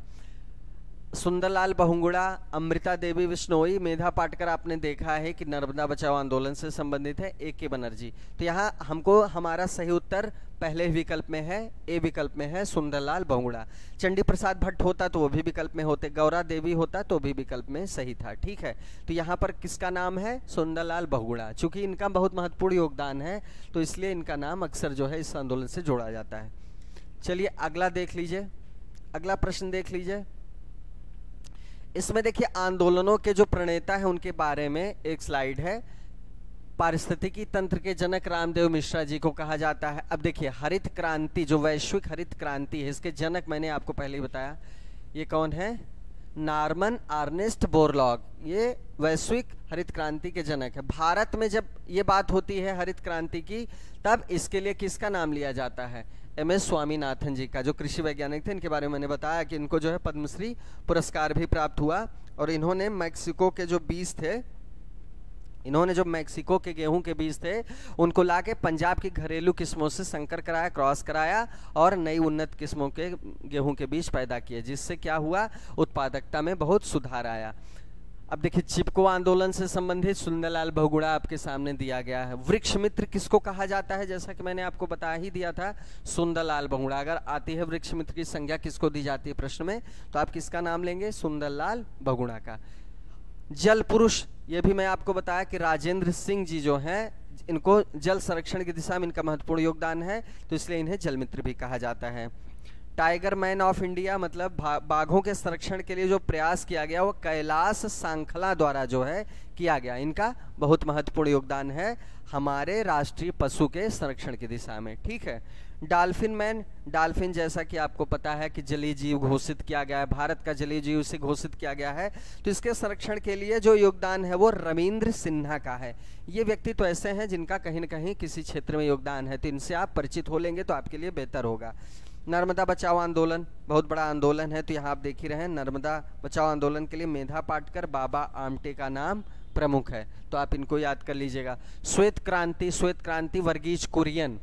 सुंदरलाल बहुंगुड़ा अमृता देवी विश्नोई मेधा पाटकर आपने देखा है कि नर्मदा बचाओ आंदोलन से संबंधित है ए के बनर्जी तो यहाँ हमको हमारा सही उत्तर पहले विकल्प में है ए विकल्प में है सुंदरलाल बहुंगुड़ा चंडी प्रसाद भट्ट होता तो वो भी विकल्प में होते गौरा देवी होता तो भी विकल्प में सही था ठीक है तो यहाँ पर किसका नाम है सुंदरलाल बहुगुड़ा चूंकि इनका बहुत महत्वपूर्ण योगदान है तो इसलिए इनका नाम अक्सर जो है इस आंदोलन से जोड़ा जाता है चलिए अगला देख लीजिए अगला प्रश्न देख लीजिए इसमें देखिए आंदोलनों के जो प्रणेता हैं उनके बारे में एक स्लाइड है पारिस्थितिकी तंत्र के जनक रामदेव मिश्रा जी को कहा जाता है अब देखिए हरित क्रांति जो वैश्विक हरित क्रांति है इसके जनक मैंने आपको पहले बताया ये कौन है नार्मन आर्नेस्ट बोरलॉग ये वैश्विक हरित क्रांति के जनक है भारत में जब ये बात होती है हरित क्रांति की तब इसके लिए किसका नाम लिया जाता है एम एस स्वामीनाथन जी का जो कृषि वैज्ञानिक थे इनके बारे में मैंने बताया कि इनको जो है पद्मश्री पुरस्कार भी प्राप्त हुआ और इन्होंने मैक्सिको के जो बीज थे इन्होंने जो मैक्सिको के गेहूं के बीज थे उनको लाके पंजाब की घरेलू किस्मों से संकर कराया क्रॉस कराया और नई उन्नत किस्मों के गेहूं के बीज पैदा किए जिससे क्या हुआ उत्पादकता में बहुत सुधार आया अब देखिए चिपको आंदोलन से संबंधित सुंदरलाल बहुगुड़ा आपके सामने दिया गया है वृक्ष मित्र किसको कहा जाता है जैसा कि मैंने आपको बता ही दिया था सुंदरलाल बहुगुड़ा अगर आती है वृक्ष मित्र की संज्ञा किसको दी जाती है प्रश्न में तो आप किसका नाम लेंगे सुंदरलाल बहुगुड़ा का जल पुरुष ये भी मैं आपको बताया कि राजेंद्र सिंह जी जो हैं इनको जल संरक्षण की दिशा में इनका महत्वपूर्ण योगदान है तो इसलिए इन्हें जल मित्र भी कहा जाता है टाइगर मैन ऑफ इंडिया मतलब बाघों के संरक्षण के लिए जो प्रयास किया गया वो कैलाश सांखला द्वारा जो है किया गया इनका बहुत महत्वपूर्ण योगदान है हमारे राष्ट्रीय पशु के संरक्षण की दिशा में ठीक है डाल्फिन मैन डाल्फिन जैसा कि आपको पता है कि जलीय जीव घोषित किया गया है भारत का जलीय जीव से घोषित किया गया है तो इसके संरक्षण के लिए जो योगदान है वो रविंद्र सिन्हा का है ये व्यक्ति तो ऐसे हैं जिनका कहीं ना कहीं किसी क्षेत्र में योगदान है तो इनसे आप परिचित हो लेंगे तो आपके लिए बेहतर होगा नर्मदा बचाओ आंदोलन बहुत बड़ा आंदोलन है तो यहाँ आप देख ही रहे हैं नर्मदा बचाओ आंदोलन के लिए मेधा पाटकर बाबा आमटे का नाम प्रमुख है तो आप इनको याद कर लीजिएगा श्वेत क्रांति श्वेत क्रांति वर्गीज कुरियन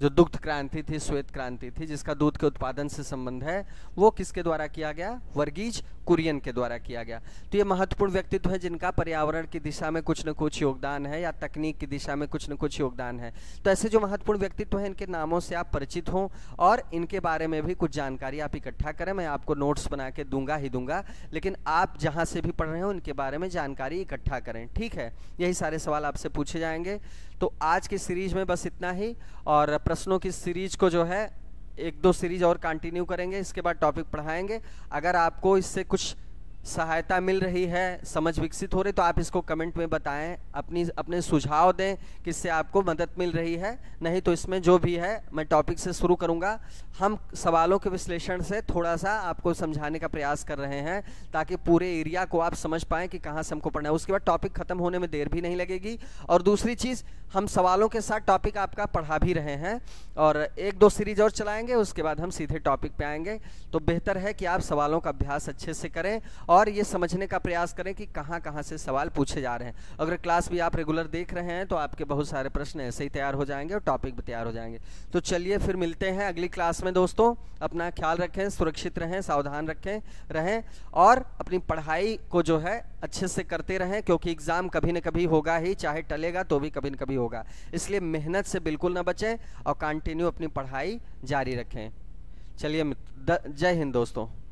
जो दुग्ध क्रांति थी श्वेत क्रांति थी जिसका दूध के उत्पादन से संबंध है वो किसके द्वारा किया गया वर्गीज कुरियन के द्वारा किया गया तो ये महत्वपूर्ण व्यक्तित्व है जिनका पर्यावरण की दिशा में कुछ न कुछ योगदान है या तकनीक की दिशा में कुछ न कुछ योगदान है तो ऐसे जो महत्वपूर्ण व्यक्तित्व है इनके नामों से आप परिचित हों और इनके बारे में भी कुछ जानकारी आप इकट्ठा करें मैं आपको नोट्स बना के दूंगा ही दूंगा लेकिन आप जहाँ से भी पढ़ रहे हो उनके बारे में जानकारी इकट्ठा करें ठीक है यही सारे सवाल आपसे पूछे जाएंगे तो आज की सीरीज में बस इतना ही और प्रश्नों की सीरीज को जो है एक दो सीरीज और कंटिन्यू करेंगे इसके बाद टॉपिक पढ़ाएंगे अगर आपको इससे कुछ सहायता मिल रही है समझ विकसित हो रही तो आप इसको कमेंट में बताएं अपनी अपने सुझाव दें किससे आपको मदद मिल रही है नहीं तो इसमें जो भी है मैं टॉपिक से शुरू करूंगा हम सवालों के विश्लेषण से थोड़ा सा आपको समझाने का प्रयास कर रहे हैं ताकि पूरे एरिया को आप समझ पाएं कि कहाँ से हमको पढ़ना है उसके बाद टॉपिक ख़त्म होने में देर भी नहीं लगेगी और दूसरी चीज़ हम सवालों के साथ टॉपिक आपका पढ़ा भी रहे हैं और एक दो सीरीज और चलाएँगे उसके बाद हम सीधे टॉपिक पर आएँगे तो बेहतर है कि आप सवालों का अभ्यास अच्छे से करें और और ये समझने का प्रयास करें कि कहाँ कहाँ से सवाल पूछे जा रहे हैं अगर क्लास भी आप रेगुलर देख रहे हैं तो आपके बहुत सारे प्रश्न ऐसे ही तैयार हो जाएंगे और टॉपिक भी तैयार हो जाएंगे तो चलिए फिर मिलते हैं अगली क्लास में दोस्तों अपना ख्याल रखें सुरक्षित रहें सावधान रखें रहें और अपनी पढ़ाई को जो है अच्छे से करते रहें क्योंकि एग्ज़ाम कभी न कभी होगा ही चाहे टलेगा तो भी कभी ना कभी होगा इसलिए मेहनत से बिल्कुल ना बचें और कंटिन्यू अपनी पढ़ाई जारी रखें चलिए जय हिंद दोस्तों